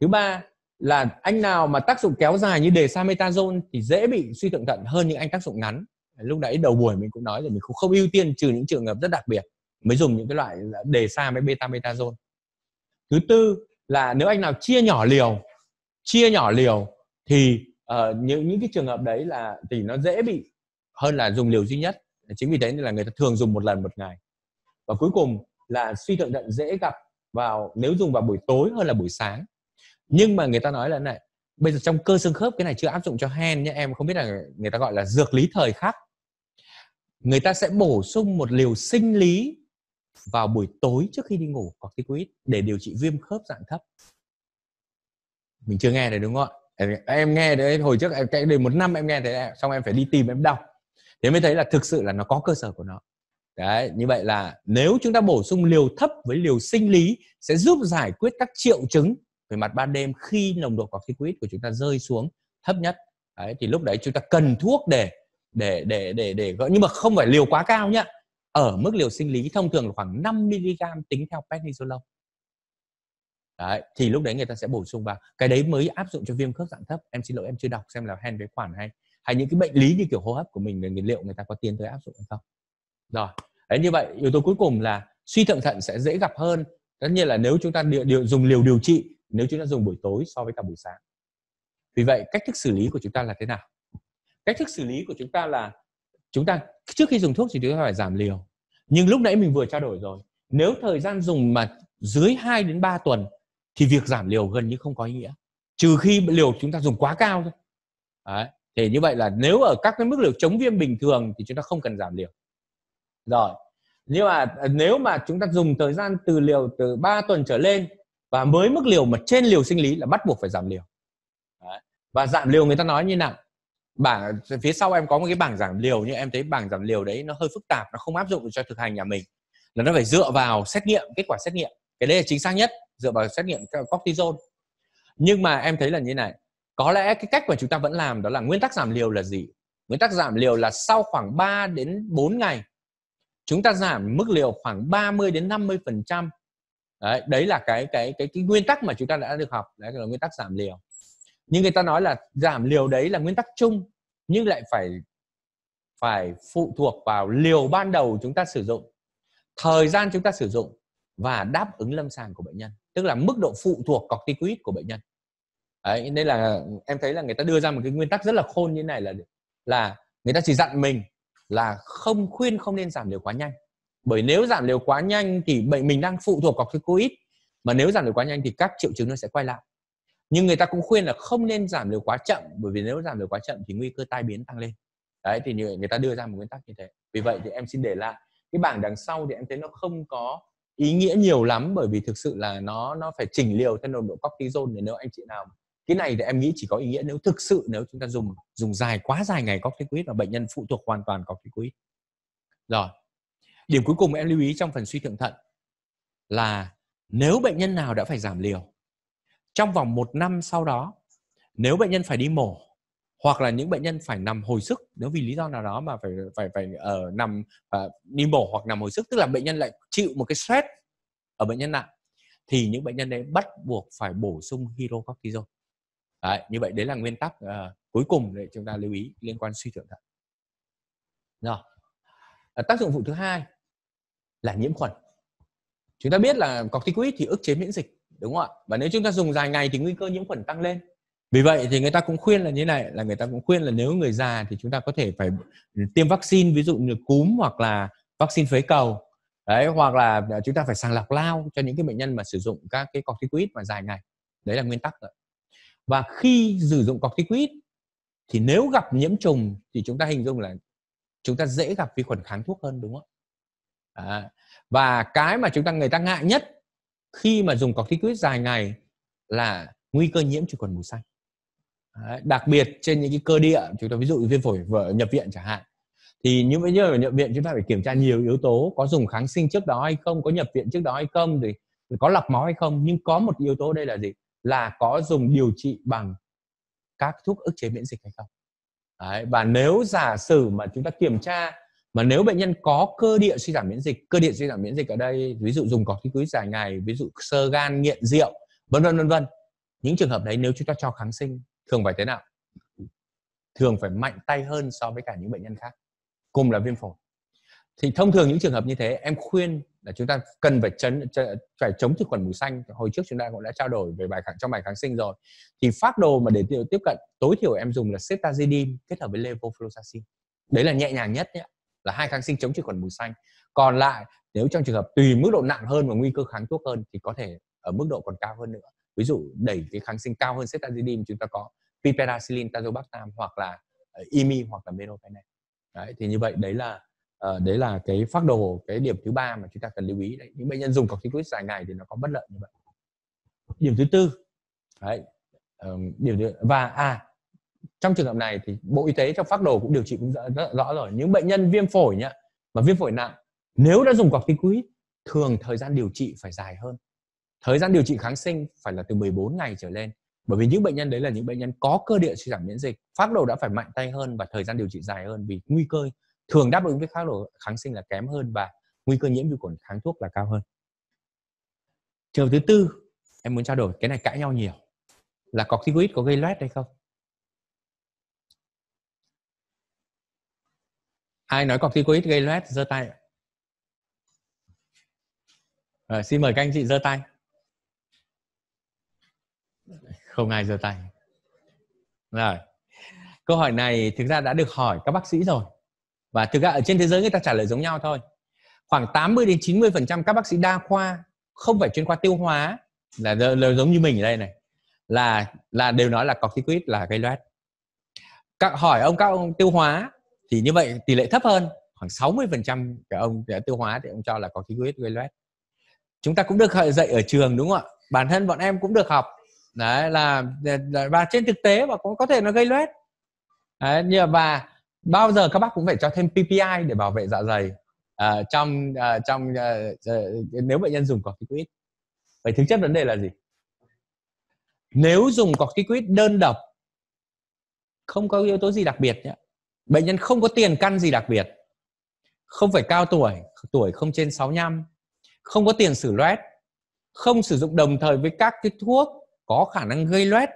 thứ ba là anh nào mà tác dụng kéo dài như đề sametazone thì dễ bị suy thượng thận hơn những anh tác dụng ngắn lúc nãy đầu buổi mình cũng nói là mình cũng không ưu tiên trừ những trường hợp rất đặc biệt mới dùng những cái loại đề xa với beta metazone thứ tư là nếu anh nào chia nhỏ liều chia nhỏ liều thì uh, những những cái trường hợp đấy là thì nó dễ bị hơn là dùng liều duy nhất chính vì thế nên là người ta thường dùng một lần một ngày và cuối cùng là suy thượng thận dễ gặp vào nếu dùng vào buổi tối hơn là buổi sáng nhưng mà người ta nói là này bây giờ trong cơ xương khớp cái này chưa áp dụng cho hen nhé em không biết là người ta gọi là dược lý thời khắc người ta sẽ bổ sung một liều sinh lý vào buổi tối trước khi đi ngủ corticoid để điều trị viêm khớp dạng thấp mình chưa nghe đấy đúng không ạ em nghe đấy hồi trước em cách đây một năm em nghe thế xong em phải đi tìm em đọc thế mới thấy là thực sự là nó có cơ sở của nó đấy như vậy là nếu chúng ta bổ sung liều thấp với liều sinh lý sẽ giúp giải quyết các triệu chứng về mặt ban đêm khi nồng độ corticoid của chúng ta rơi xuống thấp nhất đấy, thì lúc đấy chúng ta cần thuốc để để để để để gỡ nhưng mà không phải liều quá cao nhá ở mức liều sinh lý thông thường là khoảng 5 mg tính theo prednisolone đấy thì lúc đấy người ta sẽ bổ sung vào cái đấy mới áp dụng cho viêm khớp dạng thấp em xin lỗi em chưa đọc xem là hen với khoản hay hay những cái bệnh lý như kiểu hô hấp của mình là liệu người ta có tiến tới áp dụng hay không rồi đấy như vậy yếu tố cuối cùng là suy thượng thận sẽ dễ gặp hơn tất nhiên là nếu chúng ta điều, điều dùng liều điều trị nếu chúng ta dùng buổi tối so với cả buổi sáng vì vậy cách thức xử lý của chúng ta là thế nào cách thức xử lý của chúng ta là chúng ta trước khi dùng thuốc thì chúng ta phải giảm liều nhưng lúc nãy mình vừa trao đổi rồi nếu thời gian dùng mà dưới 2 đến 3 tuần thì việc giảm liều gần như không có ý nghĩa trừ khi liều chúng ta dùng quá cao thôi Đấy. thì như vậy là nếu ở các cái mức liều chống viêm bình thường thì chúng ta không cần giảm liều rồi nhưng mà à, nếu mà chúng ta dùng thời gian từ liều từ 3 tuần trở lên và mới mức liều mà trên liều sinh lý là bắt buộc phải giảm liều Đấy. và giảm liều người ta nói như nào bảng phía sau em có một cái bảng giảm liều nhưng em thấy bảng giảm liều đấy nó hơi phức tạp nó không áp dụng cho thực hành nhà mình là nó phải dựa vào xét nghiệm kết quả xét nghiệm cái đấy là chính xác nhất dựa vào xét nghiệm cortisol nhưng mà em thấy là như này có lẽ cái cách mà chúng ta vẫn làm đó là nguyên tắc giảm liều là gì nguyên tắc giảm liều là sau khoảng 3 đến 4 ngày chúng ta giảm mức liều khoảng 30 đến 50 phần trăm đấy, đấy là cái, cái cái cái nguyên tắc mà chúng ta đã được học đấy là nguyên tắc giảm liều nhưng người ta nói là giảm liều đấy là nguyên tắc chung nhưng lại phải phải phụ thuộc vào liều ban đầu chúng ta sử dụng thời gian chúng ta sử dụng và đáp ứng lâm sàng của bệnh nhân tức là mức độ phụ thuộc corticoid của bệnh nhân đấy, nên là em thấy là người ta đưa ra một cái nguyên tắc rất là khôn như này là là người ta chỉ dặn mình là không khuyên không nên giảm liều quá nhanh bởi nếu giảm liều quá nhanh thì bệnh mình đang phụ thuộc corticoid mà nếu giảm liều quá nhanh thì các triệu chứng nó sẽ quay lại nhưng người ta cũng khuyên là không nên giảm liều quá chậm bởi vì nếu giảm liều quá chậm thì nguy cơ tai biến tăng lên đấy thì người ta đưa ra một nguyên tắc như thế vì vậy thì em xin để lại cái bảng đằng sau thì em thấy nó không có ý nghĩa nhiều lắm bởi vì thực sự là nó nó phải chỉnh liều theo nồng độ cortisol để nếu anh chị nào cái này thì em nghĩ chỉ có ý nghĩa nếu thực sự nếu chúng ta dùng dùng dài quá dài ngày corticoid và bệnh nhân phụ thuộc hoàn toàn corticoid rồi điểm cuối cùng em lưu ý trong phần suy thượng thận là nếu bệnh nhân nào đã phải giảm liều trong vòng một năm sau đó nếu bệnh nhân phải đi mổ hoặc là những bệnh nhân phải nằm hồi sức nếu vì lý do nào đó mà phải phải phải ở ờ, uh, nằm uh, đi mổ hoặc nằm hồi sức tức là bệnh nhân lại chịu một cái stress ở bệnh nhân nặng thì những bệnh nhân đấy bắt buộc phải bổ sung hydrocortisone đấy, như vậy đấy là nguyên tắc uh, cuối cùng để chúng ta lưu ý liên quan suy thượng thận rồi à, tác dụng phụ thứ hai là nhiễm khuẩn chúng ta biết là corticoid thì ức chế miễn dịch đúng không ạ và nếu chúng ta dùng dài ngày thì nguy cơ nhiễm khuẩn tăng lên vì vậy thì người ta cũng khuyên là như này là người ta cũng khuyên là nếu người già thì chúng ta có thể phải tiêm vaccine ví dụ như cúm hoặc là vaccine phế cầu đấy hoặc là à, chúng ta phải sàng lọc lao cho những cái bệnh nhân mà sử dụng các cái corticoid mà dài ngày đấy là nguyên tắc rồi và khi sử dụng corticoid thì nếu gặp nhiễm trùng thì chúng ta hình dung là chúng ta dễ gặp vi khuẩn kháng thuốc hơn đúng không ạ à, và cái mà chúng ta người ta ngại nhất khi mà dùng corticoid dài ngày là nguy cơ nhiễm trùng khuẩn mù xanh đặc biệt trên những cái cơ địa chúng ta ví dụ viêm phổi vỡ nhập viện chẳng hạn thì những bệnh nhân nhập viện chúng ta phải kiểm tra nhiều yếu tố có dùng kháng sinh trước đó hay không có nhập viện trước đó hay không thì có lọc máu hay không nhưng có một yếu tố đây là gì là có dùng điều trị bằng các thuốc ức chế miễn dịch hay không Đấy, và nếu giả sử mà chúng ta kiểm tra mà nếu bệnh nhân có cơ địa suy giảm miễn dịch cơ địa suy giảm miễn dịch ở đây ví dụ dùng corticoid dài ngày ví dụ sơ gan nghiện rượu vân vân vân vân những trường hợp đấy nếu chúng ta cho kháng sinh thường phải thế nào thường phải mạnh tay hơn so với cả những bệnh nhân khác cùng là viêm phổi thì thông thường những trường hợp như thế em khuyên là chúng ta cần phải chấn phải chống thực khuẩn mùi xanh hồi trước chúng ta cũng đã trao đổi về bài trong bài kháng sinh rồi thì phát đồ mà để tiếp cận tối thiểu em dùng là cetazidime kết hợp với levofloxacin đấy là nhẹ nhàng nhất nhé là hai kháng sinh chống chỉ khuẩn mùi xanh còn lại nếu trong trường hợp tùy mức độ nặng hơn và nguy cơ kháng thuốc hơn thì có thể ở mức độ còn cao hơn nữa ví dụ đẩy cái kháng sinh cao hơn cetazidime chúng ta có piperacillin tazobactam hoặc là ờ, imi hoặc là meropenem. đấy thì như vậy đấy là uh, đấy là cái phác đồ cái điểm thứ ba mà chúng ta cần lưu ý đấy những bệnh nhân dùng corticoid dài ngày thì nó có bất lợi như vậy điểm thứ tư đấy um, điểm thứ, và à trong trường hợp này thì bộ y tế trong phác đồ cũng điều trị cũng rất, rõ rồi những bệnh nhân viêm phổi nhá mà viêm phổi nặng nếu đã dùng corticoid thường thời gian điều trị phải dài hơn thời gian điều trị kháng sinh phải là từ 14 ngày trở lên bởi vì những bệnh nhân đấy là những bệnh nhân có cơ địa suy giảm miễn dịch phác đồ đã phải mạnh tay hơn và thời gian điều trị dài hơn vì nguy cơ thường đáp ứng với phác đồ kháng sinh là kém hơn và nguy cơ nhiễm vi khuẩn kháng thuốc là cao hơn trường thứ tư em muốn trao đổi cái này cãi nhau nhiều là corticoid có gây loét hay không ai nói corticoid gây loét giơ tay rồi, ờ, xin mời các anh chị giơ tay không ai giơ tay rồi câu hỏi này thực ra đã được hỏi các bác sĩ rồi và thực ra ở trên thế giới người ta trả lời giống nhau thôi khoảng 80 đến 90 phần trăm các bác sĩ đa khoa không phải chuyên khoa tiêu hóa là giống như mình ở đây này là là đều nói là corticoid là gây loét các hỏi ông các ông tiêu hóa thì như vậy tỷ lệ thấp hơn khoảng 60% cái ông tiêu hóa thì ông cho là có khí huyết gây loét chúng ta cũng được dạy ở trường đúng không ạ bản thân bọn em cũng được học đấy là, và trên thực tế và cũng có thể nó gây loét như và bao giờ các bác cũng phải cho thêm PPI để bảo vệ dạ dày à, trong à, trong à, à nếu bệnh nhân dùng corticoid vậy thực chất vấn đề là gì nếu dùng corticoid đơn độc không có yếu tố gì đặc biệt nhé bệnh nhân không có tiền căn gì đặc biệt không phải cao tuổi tuổi không trên 65 không có tiền sử loét không sử dụng đồng thời với các cái thuốc có khả năng gây loét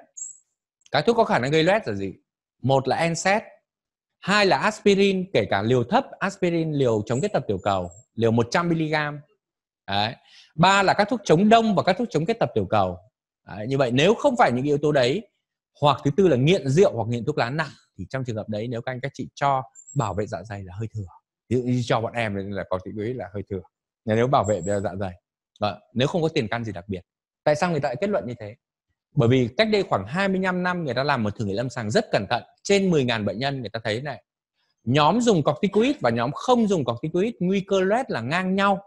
cái thuốc có khả năng gây loét là gì một là NSAID hai là aspirin kể cả liều thấp aspirin liều chống kết tập tiểu cầu liều 100 mg Đấy. ba là các thuốc chống đông và các thuốc chống kết tập tiểu cầu Đấy. như vậy nếu không phải những yếu tố đấy hoặc thứ tư là nghiện rượu hoặc nghiện thuốc lá nặng thì trong trường hợp đấy nếu các anh các chị cho bảo vệ dạ dày là hơi thừa ví dụ như cho bọn em là có cái quý là hơi thừa nếu bảo vệ về dạ dày và ờ, nếu không có tiền căn gì đặc biệt tại sao người ta lại kết luận như thế bởi vì cách đây khoảng 25 năm người ta làm một thử nghiệm lâm sàng rất cẩn thận trên 10.000 bệnh nhân người ta thấy này nhóm dùng corticoid và nhóm không dùng corticoid nguy cơ loét là ngang nhau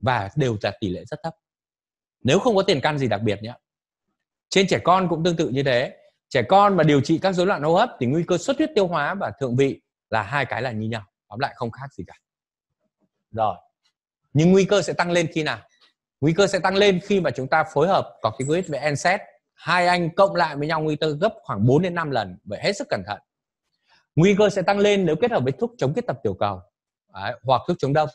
và đều đạt tỷ lệ rất thấp nếu không có tiền căn gì đặc biệt nhé trên trẻ con cũng tương tự như thế trẻ con mà điều trị các rối loạn hô hấp thì nguy cơ xuất huyết tiêu hóa và thượng vị là hai cái là như nhau tóm lại không khác gì cả rồi nhưng nguy cơ sẽ tăng lên khi nào nguy cơ sẽ tăng lên khi mà chúng ta phối hợp có cái corticoid với NSAID hai anh cộng lại với nhau nguy cơ gấp khoảng 4 đến 5 lần vậy hết sức cẩn thận nguy cơ sẽ tăng lên nếu kết hợp với thuốc chống kết tập tiểu cầu Đấy, hoặc thuốc chống đông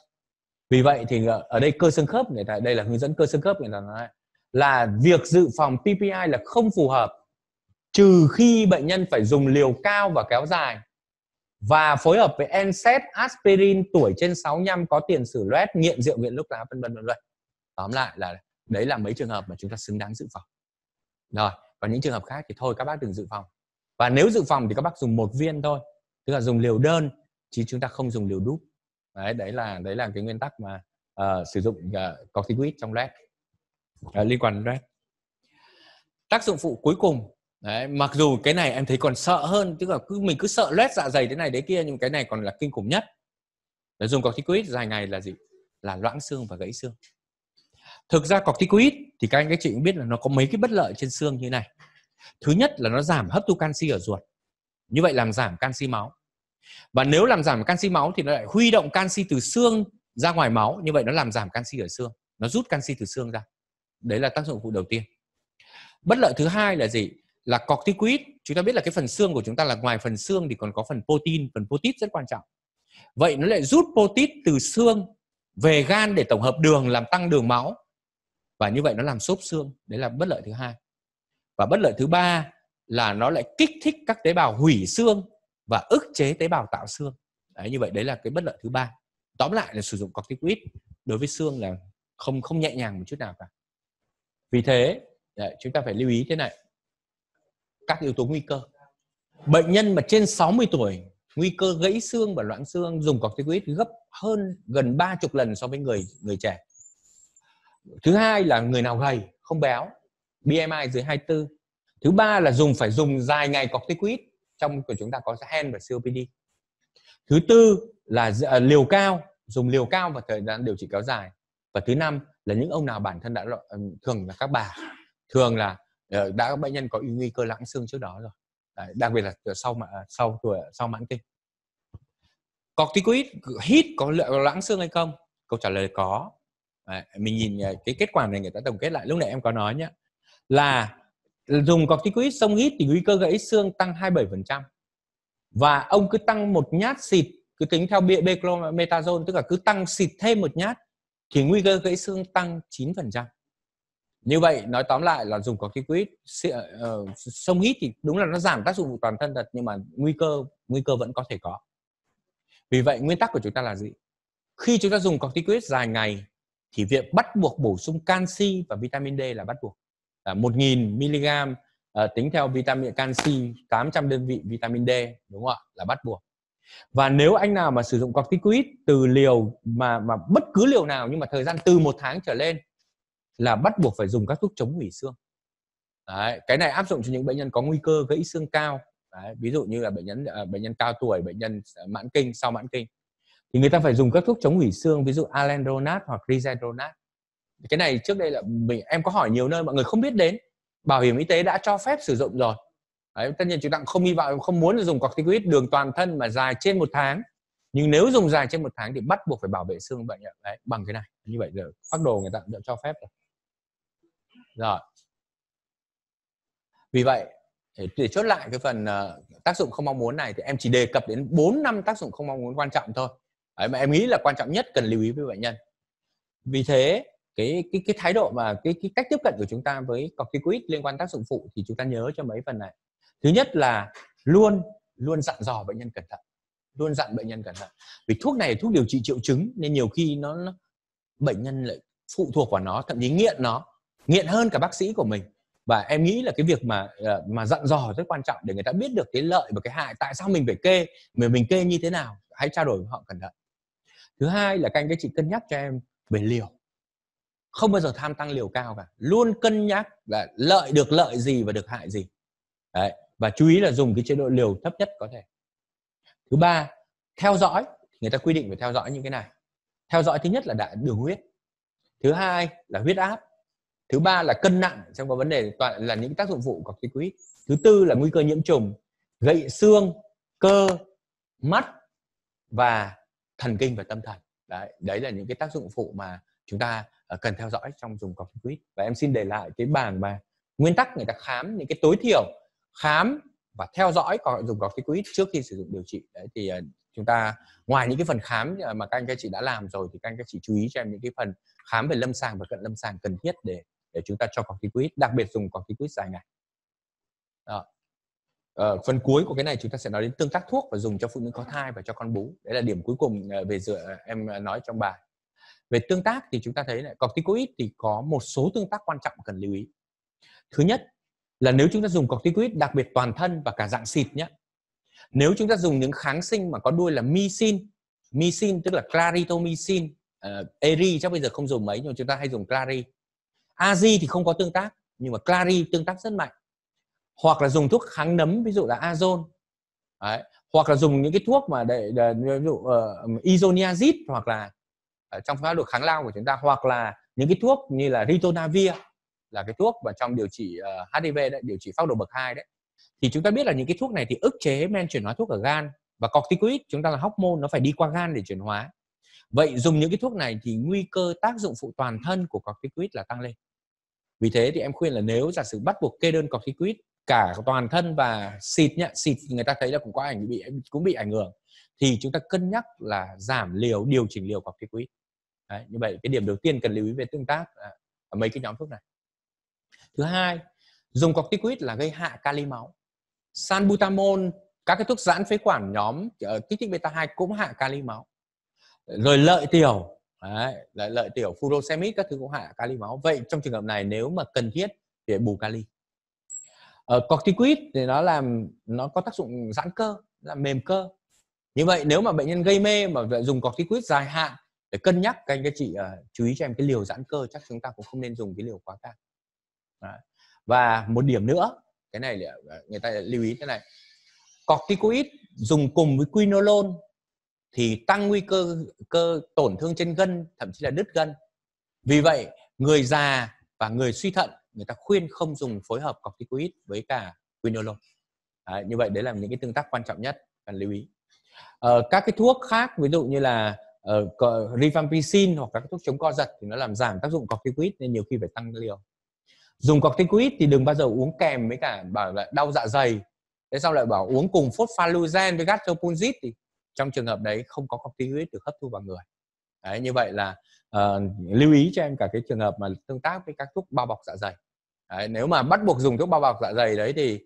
vì vậy thì ờ, ở đây cơ xương khớp người ta đây là hướng dẫn cơ xương khớp người ta nói là việc dự phòng PPI là không phù hợp trừ khi bệnh nhân phải dùng liều cao và kéo dài và phối hợp với NSAID, aspirin tuổi trên 65 có tiền sử loét, nghiện rượu, nghiện thuốc lá vân vân vân vân. Tóm lại là đấy là mấy trường hợp mà chúng ta xứng đáng dự phòng. Rồi, còn những trường hợp khác thì thôi các bác đừng dự phòng. Và nếu dự phòng thì các bác dùng một viên thôi, tức là dùng liều đơn chứ chúng ta không dùng liều đúc Đấy, đấy là đấy là cái nguyên tắc mà uh, sử dụng uh, corticoid trong loét uh, liên quan đến loét. Tác dụng phụ cuối cùng đấy mặc dù cái này em thấy còn sợ hơn tức là cứ mình cứ sợ loét dạ dày thế này đấy kia nhưng cái này còn là kinh khủng nhất để dùng corticoid dài ngày là gì là loãng xương và gãy xương thực ra corticoid thì các anh các chị cũng biết là nó có mấy cái bất lợi trên xương như này thứ nhất là nó giảm hấp thu canxi ở ruột như vậy làm giảm canxi máu và nếu làm giảm canxi máu thì nó lại huy động canxi từ xương ra ngoài máu như vậy nó làm giảm canxi ở xương nó rút canxi từ xương ra đấy là tác dụng phụ đầu tiên bất lợi thứ hai là gì là corticoid chúng ta biết là cái phần xương của chúng ta là ngoài phần xương thì còn có phần protein phần protein rất quan trọng vậy nó lại rút protein từ xương về gan để tổng hợp đường làm tăng đường máu và như vậy nó làm xốp xương đấy là bất lợi thứ hai và bất lợi thứ ba là nó lại kích thích các tế bào hủy xương và ức chế tế bào tạo xương đấy, như vậy đấy là cái bất lợi thứ ba tóm lại là sử dụng corticoid đối với xương là không không nhẹ nhàng một chút nào cả vì thế đấy, chúng ta phải lưu ý thế này các yếu tố nguy cơ. Bệnh nhân mà trên 60 tuổi nguy cơ gãy xương và loãng xương dùng corticoid gấp hơn gần 30 lần so với người người trẻ. Thứ hai là người nào gầy, không béo, BMI dưới 24. Thứ ba là dùng phải dùng dài ngày corticoid trong của chúng ta có hen và COPD. Thứ tư là à, liều cao, dùng liều cao và thời gian điều trị kéo dài. Và thứ năm là những ông nào bản thân đã thường là các bà, thường là Ờ, đã bệnh nhân có nguy cơ loãng xương trước đó rồi Đấy, đặc biệt là ờ, sau mà ờ, sau tuổi sau mãn kinh corticoid hít có loãng xương hay không câu trả lời có Đấy, mình nhìn cái kết quả này người ta tổng kết lại lúc nãy em có nói nhá là dùng corticoid xong hít thì nguy cơ gãy xương tăng 27% và ông cứ tăng một nhát xịt cứ tính theo beclomethasone tức là cứ tăng xịt thêm một nhát thì nguy cơ gãy xương tăng 9% như vậy nói tóm lại là dùng corticoid uh, sông hít thì đúng là nó giảm tác dụng phụ toàn thân thật nhưng mà nguy cơ nguy cơ vẫn có thể có vì vậy nguyên tắc của chúng ta là gì khi chúng ta dùng corticoid dài ngày thì việc bắt buộc bổ sung canxi và vitamin D là bắt buộc là 1000 mg uh, tính theo vitamin canxi 800 đơn vị vitamin D đúng không ạ là bắt buộc và nếu anh nào mà sử dụng corticoid từ liều mà mà bất cứ liều nào nhưng mà thời gian từ một tháng trở lên là bắt buộc phải dùng các thuốc chống hủy xương Đấy, cái này áp dụng cho những bệnh nhân có nguy cơ gãy xương cao Đấy, ví dụ như là bệnh nhân ờ, bệnh nhân cao tuổi bệnh nhân ờ, mãn kinh sau mãn kinh thì người ta phải dùng các thuốc chống hủy xương ví dụ alendronat hoặc rizendronat cái này trước đây là mình em có hỏi nhiều nơi mọi người không biết đến bảo hiểm y tế đã cho phép sử dụng rồi Đấy, tất nhiên chúng ta không hy vọng không muốn dùng corticoid đường toàn thân mà dài trên một tháng nhưng nếu dùng dài trên một tháng thì bắt buộc phải bảo vệ xương bệnh đấy, bằng cái này như vậy giờ phác đồ người ta đã cho phép rồi rồi vì vậy để, chốt lại cái phần ờ, tác dụng không mong muốn này thì em chỉ đề cập đến 4 năm tác dụng không mong muốn quan trọng thôi Đấy, mà em nghĩ là quan trọng nhất cần lưu ý với bệnh nhân vì thế cái cái cái thái độ và cái cái cách tiếp cận của chúng ta với corticoid liên quan tác dụng phụ thì chúng ta nhớ cho mấy phần này thứ nhất là luôn luôn dặn dò bệnh nhân cẩn thận luôn dặn bệnh nhân cẩn thận vì thuốc này thuốc điều trị triệu chứng nên nhiều khi nó, nó bệnh nhân lại phụ thuộc vào nó thậm chí nghiện nó nghiện hơn cả bác sĩ của mình và em nghĩ là cái việc mà ờ, mà dặn dò rất quan trọng để người ta biết được cái lợi và cái hại tại sao mình phải kê mà mình kê như thế nào hãy trao đổi với họ cẩn thận thứ hai là các anh các chị cân nhắc cho em về liều không bao giờ tham tăng liều cao cả luôn cân nhắc là lợi được lợi gì và được hại gì Đấy. và chú ý là dùng cái chế độ liều thấp nhất có thể thứ ba theo dõi người ta quy định phải theo dõi những cái này theo dõi thứ nhất là đại đường huyết thứ hai là huyết áp thứ ba là cân nặng trong cái vấn đề toàn là những tác dụng phụ của corticoid thứ tư là nguy cơ nhiễm trùng gãy xương cơ mắt và thần kinh và tâm thần đấy, đấy là những cái tác dụng phụ mà chúng ta ờ, cần theo dõi trong dùng corticoid và em xin để lại cái bảng mà nguyên tắc người ta khám những cái tối thiểu khám và theo dõi còn dùng corticoid trước khi sử dụng điều trị đấy thì ờ, chúng ta ngoài những cái phần khám mà các anh các chị đã làm rồi thì các anh các chị chú ý cho em những cái phần khám về lâm sàng và cận lâm sàng cần thiết để để chúng ta cho corticoid đặc biệt dùng corticoid dài ngày Đó. Ờ, phần cuối của cái này chúng ta sẽ nói đến tương tác thuốc và dùng cho phụ nữ có thai và cho con bú đấy là điểm cuối cùng ờ, về dựa ờ, em ờ, nói trong bài về tương tác thì chúng ta thấy là corticoid thì có một số tương tác quan trọng cần lưu ý thứ nhất là nếu chúng ta dùng corticoid đặc biệt toàn thân và cả dạng xịt nhé nếu chúng ta dùng những kháng sinh mà có đuôi là mycin mycin tức là claritomycin uh, eri chắc bây giờ không dùng mấy nhưng chúng ta hay dùng clari Azi thì không có tương tác nhưng mà Clari tương tác rất mạnh hoặc là dùng thuốc kháng nấm ví dụ là azon Đấy. hoặc là dùng những cái thuốc mà để, để ví dụ uh, isoniazid hoặc là ở ờ, trong phác đồ kháng lao của chúng ta hoặc là những cái thuốc như là ritonavir là cái thuốc mà trong điều trị uh, ờ, HIV đấy, điều trị phác đồ bậc 2 đấy thì chúng ta biết là những cái thuốc này thì ức chế men chuyển hóa thuốc ở gan và corticoid chúng ta là hormone nó phải đi qua gan để chuyển hóa vậy dùng những cái thuốc này thì nguy cơ tác dụng phụ toàn thân của corticoid là tăng lên vì thế thì em khuyên là nếu giả sử bắt buộc kê đơn corticoid cả toàn thân và xịt nhá xịt người ta thấy là cũng có ảnh bị cũng bị ảnh hưởng thì chúng ta cân nhắc là giảm liều điều chỉnh liều corticoid Đấy, như vậy cái điểm đầu tiên cần lưu ý về tương tác à, ở mấy cái nhóm thuốc này thứ hai dùng corticoid là gây hạ kali máu sanbutamol các cái thuốc giãn phế quản nhóm ờ, kích thích beta 2 cũng hạ kali máu rồi lợi tiểu Đấy, lợi, lợi tiểu furosemid các thứ cũng hạ kali máu vậy trong trường hợp này nếu mà cần thiết để bù kali ở ờ, corticoid thì nó làm nó có tác dụng giãn cơ làm mềm cơ như vậy nếu mà bệnh nhân gây mê mà dùng corticoid dài hạn để cân nhắc các anh các chị uh, chú ý cho em cái liều giãn cơ chắc chúng ta cũng không nên dùng cái liều quá cao và một điểm nữa cái này là ờ, người ta lưu ý thế này corticoid dùng cùng với quinolone thì tăng nguy cơ cơ tổn thương trên gân thậm chí là đứt gân vì vậy người già và người suy thận người ta khuyên không dùng phối hợp corticoid với cả quinolone à, như vậy đấy là những cái tương tác quan trọng nhất cần lưu ý à, các cái thuốc khác ví dụ như là uh, rifampicin hoặc các thuốc chống co giật thì nó làm giảm tác dụng corticoid nên nhiều khi phải tăng liều dùng corticoid thì đừng bao giờ uống kèm với cả bảo là đau dạ dày thế sau lại bảo uống cùng phosphaluzen với gastropulzit thì trong trường hợp đấy không có corticoid được hấp thu vào người đấy, như vậy là uh, lưu ý cho em cả cái trường hợp mà tương tác với các thuốc bao bọc dạ dày đấy, nếu mà bắt buộc dùng thuốc bao bọc dạ dày đấy thì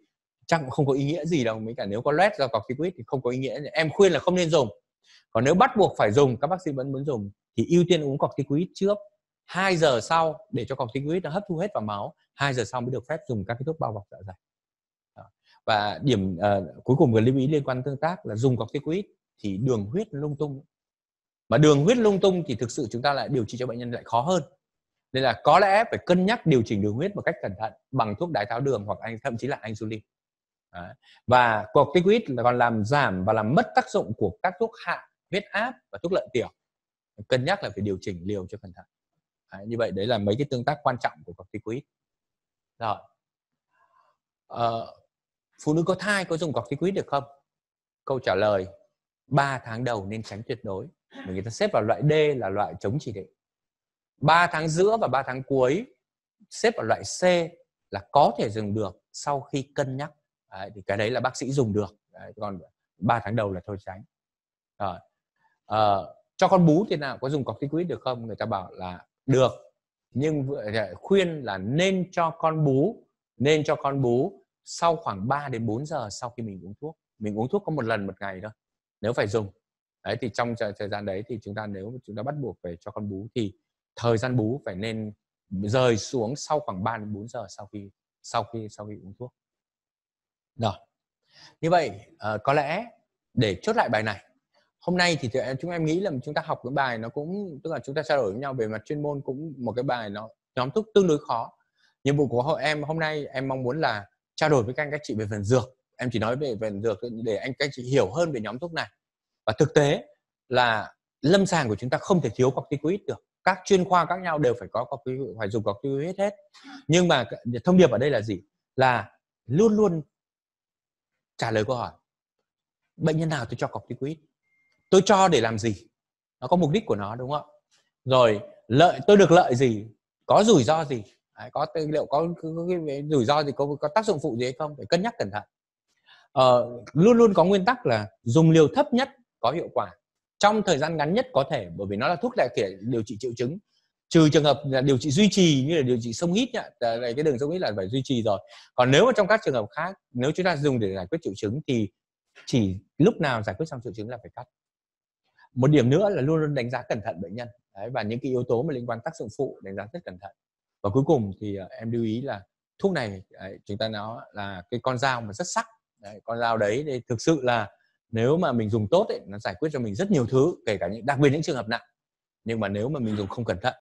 chắc cũng không có ý nghĩa gì đâu mấy cả nếu có loét do corticoid thì không có ý nghĩa em khuyên là không nên dùng còn nếu bắt buộc phải dùng các bác sĩ vẫn muốn dùng thì ưu tiên uống corticoid trước 2 giờ sau để cho corticoid nó hấp thu hết vào máu 2 giờ sau mới được phép dùng các cái thuốc bao bọc dạ dày và điểm uh, cuối cùng vừa lưu ý liên quan tương tác là dùng corticoid thì đường huyết lung tung mà đường huyết lung tung thì thực sự chúng ta lại điều trị cho bệnh nhân lại khó hơn nên là có lẽ phải cân nhắc điều chỉnh đường huyết một cách cẩn thận bằng thuốc đái tháo đường hoặc anh thậm chí là insulin Đấy. và corticoid là còn làm giảm và làm mất tác dụng của các thuốc hạ huyết áp và thuốc lợi tiểu cân nhắc là phải điều chỉnh liều cho cẩn thận Đấy, như vậy đấy là mấy cái tương tác quan trọng của corticoid rồi ờ, phụ nữ có thai có dùng corticoid được không câu trả lời 3 tháng đầu nên tránh tuyệt đối bởi người ta xếp vào loại D là loại chống chỉ định 3 tháng giữa và 3 tháng cuối xếp vào loại C là có thể dừng được sau khi cân nhắc đấy, thì cái đấy là bác sĩ dùng được đấy, còn 3 tháng đầu là thôi tránh rồi à, cho con bú thế nào có dùng corticoid được không người ta bảo là được nhưng à, khuyên là nên cho con bú nên cho con bú sau khoảng 3 đến 4 giờ sau khi mình uống thuốc mình uống thuốc có một lần một ngày thôi nếu phải dùng đấy thì trong thời thời gian đấy thì chúng ta nếu chúng ta bắt buộc về cho con bú thì thời gian bú phải nên rời xuống sau khoảng 3 đến 4 giờ sau khi sau khi sau khi uống thuốc rồi như vậy uh, có lẽ để chốt lại bài này hôm nay thì chúng em nghĩ là chúng ta học cái bài nó cũng tức là chúng ta trao đổi với nhau về mặt chuyên môn cũng một cái bài nó nhóm thuốc tương đối khó nhiệm vụ của em hôm nay em mong muốn là trao đổi với các anh các chị về phần dược em chỉ nói về về được để anh các chị hiểu hơn về nhóm thuốc này và thực tế là lâm sàng của chúng ta không thể thiếu corticoid được các chuyên khoa khác nhau đều phải có corticoid phải dùng corticoid hết nhưng mà thông điệp ở đây là gì là luôn luôn trả lời câu hỏi bệnh nhân nào tôi cho corticoid tôi cho để làm gì nó có mục đích của nó đúng không rồi lợi tôi được lợi gì có rủi ro gì Đấy, có liệu có, có, có, có rủi ro gì có, có tác dụng phụ gì hay không phải cân nhắc cẩn thận uh, luôn luôn có nguyên tắc là dùng liều thấp nhất có hiệu quả trong thời gian ngắn nhất có thể bởi vì nó là thuốc đại thể điều trị triệu chứng trừ trường hợp là điều trị duy trì như là điều trị sông hít nhá này cái đường sông hít là phải duy trì rồi còn nếu mà trong các trường hợp khác nếu chúng ta dùng để giải quyết triệu chứng thì chỉ lúc nào giải quyết xong triệu chứng là phải cắt một điểm nữa là luôn luôn đánh giá cẩn thận bệnh nhân Đấy, và những cái yếu tố mà liên quan tác dụng phụ đánh giá rất cẩn thận và cuối cùng thì ờ, em lưu ý là thuốc này chúng ta nói là cái con dao mà rất sắc đấy, con dao đấy thì thực sự là nếu mà mình dùng tốt ấy, nó giải quyết cho mình rất nhiều thứ kể cả những đặc biệt những trường hợp nặng nhưng mà nếu mà mình dùng không cẩn thận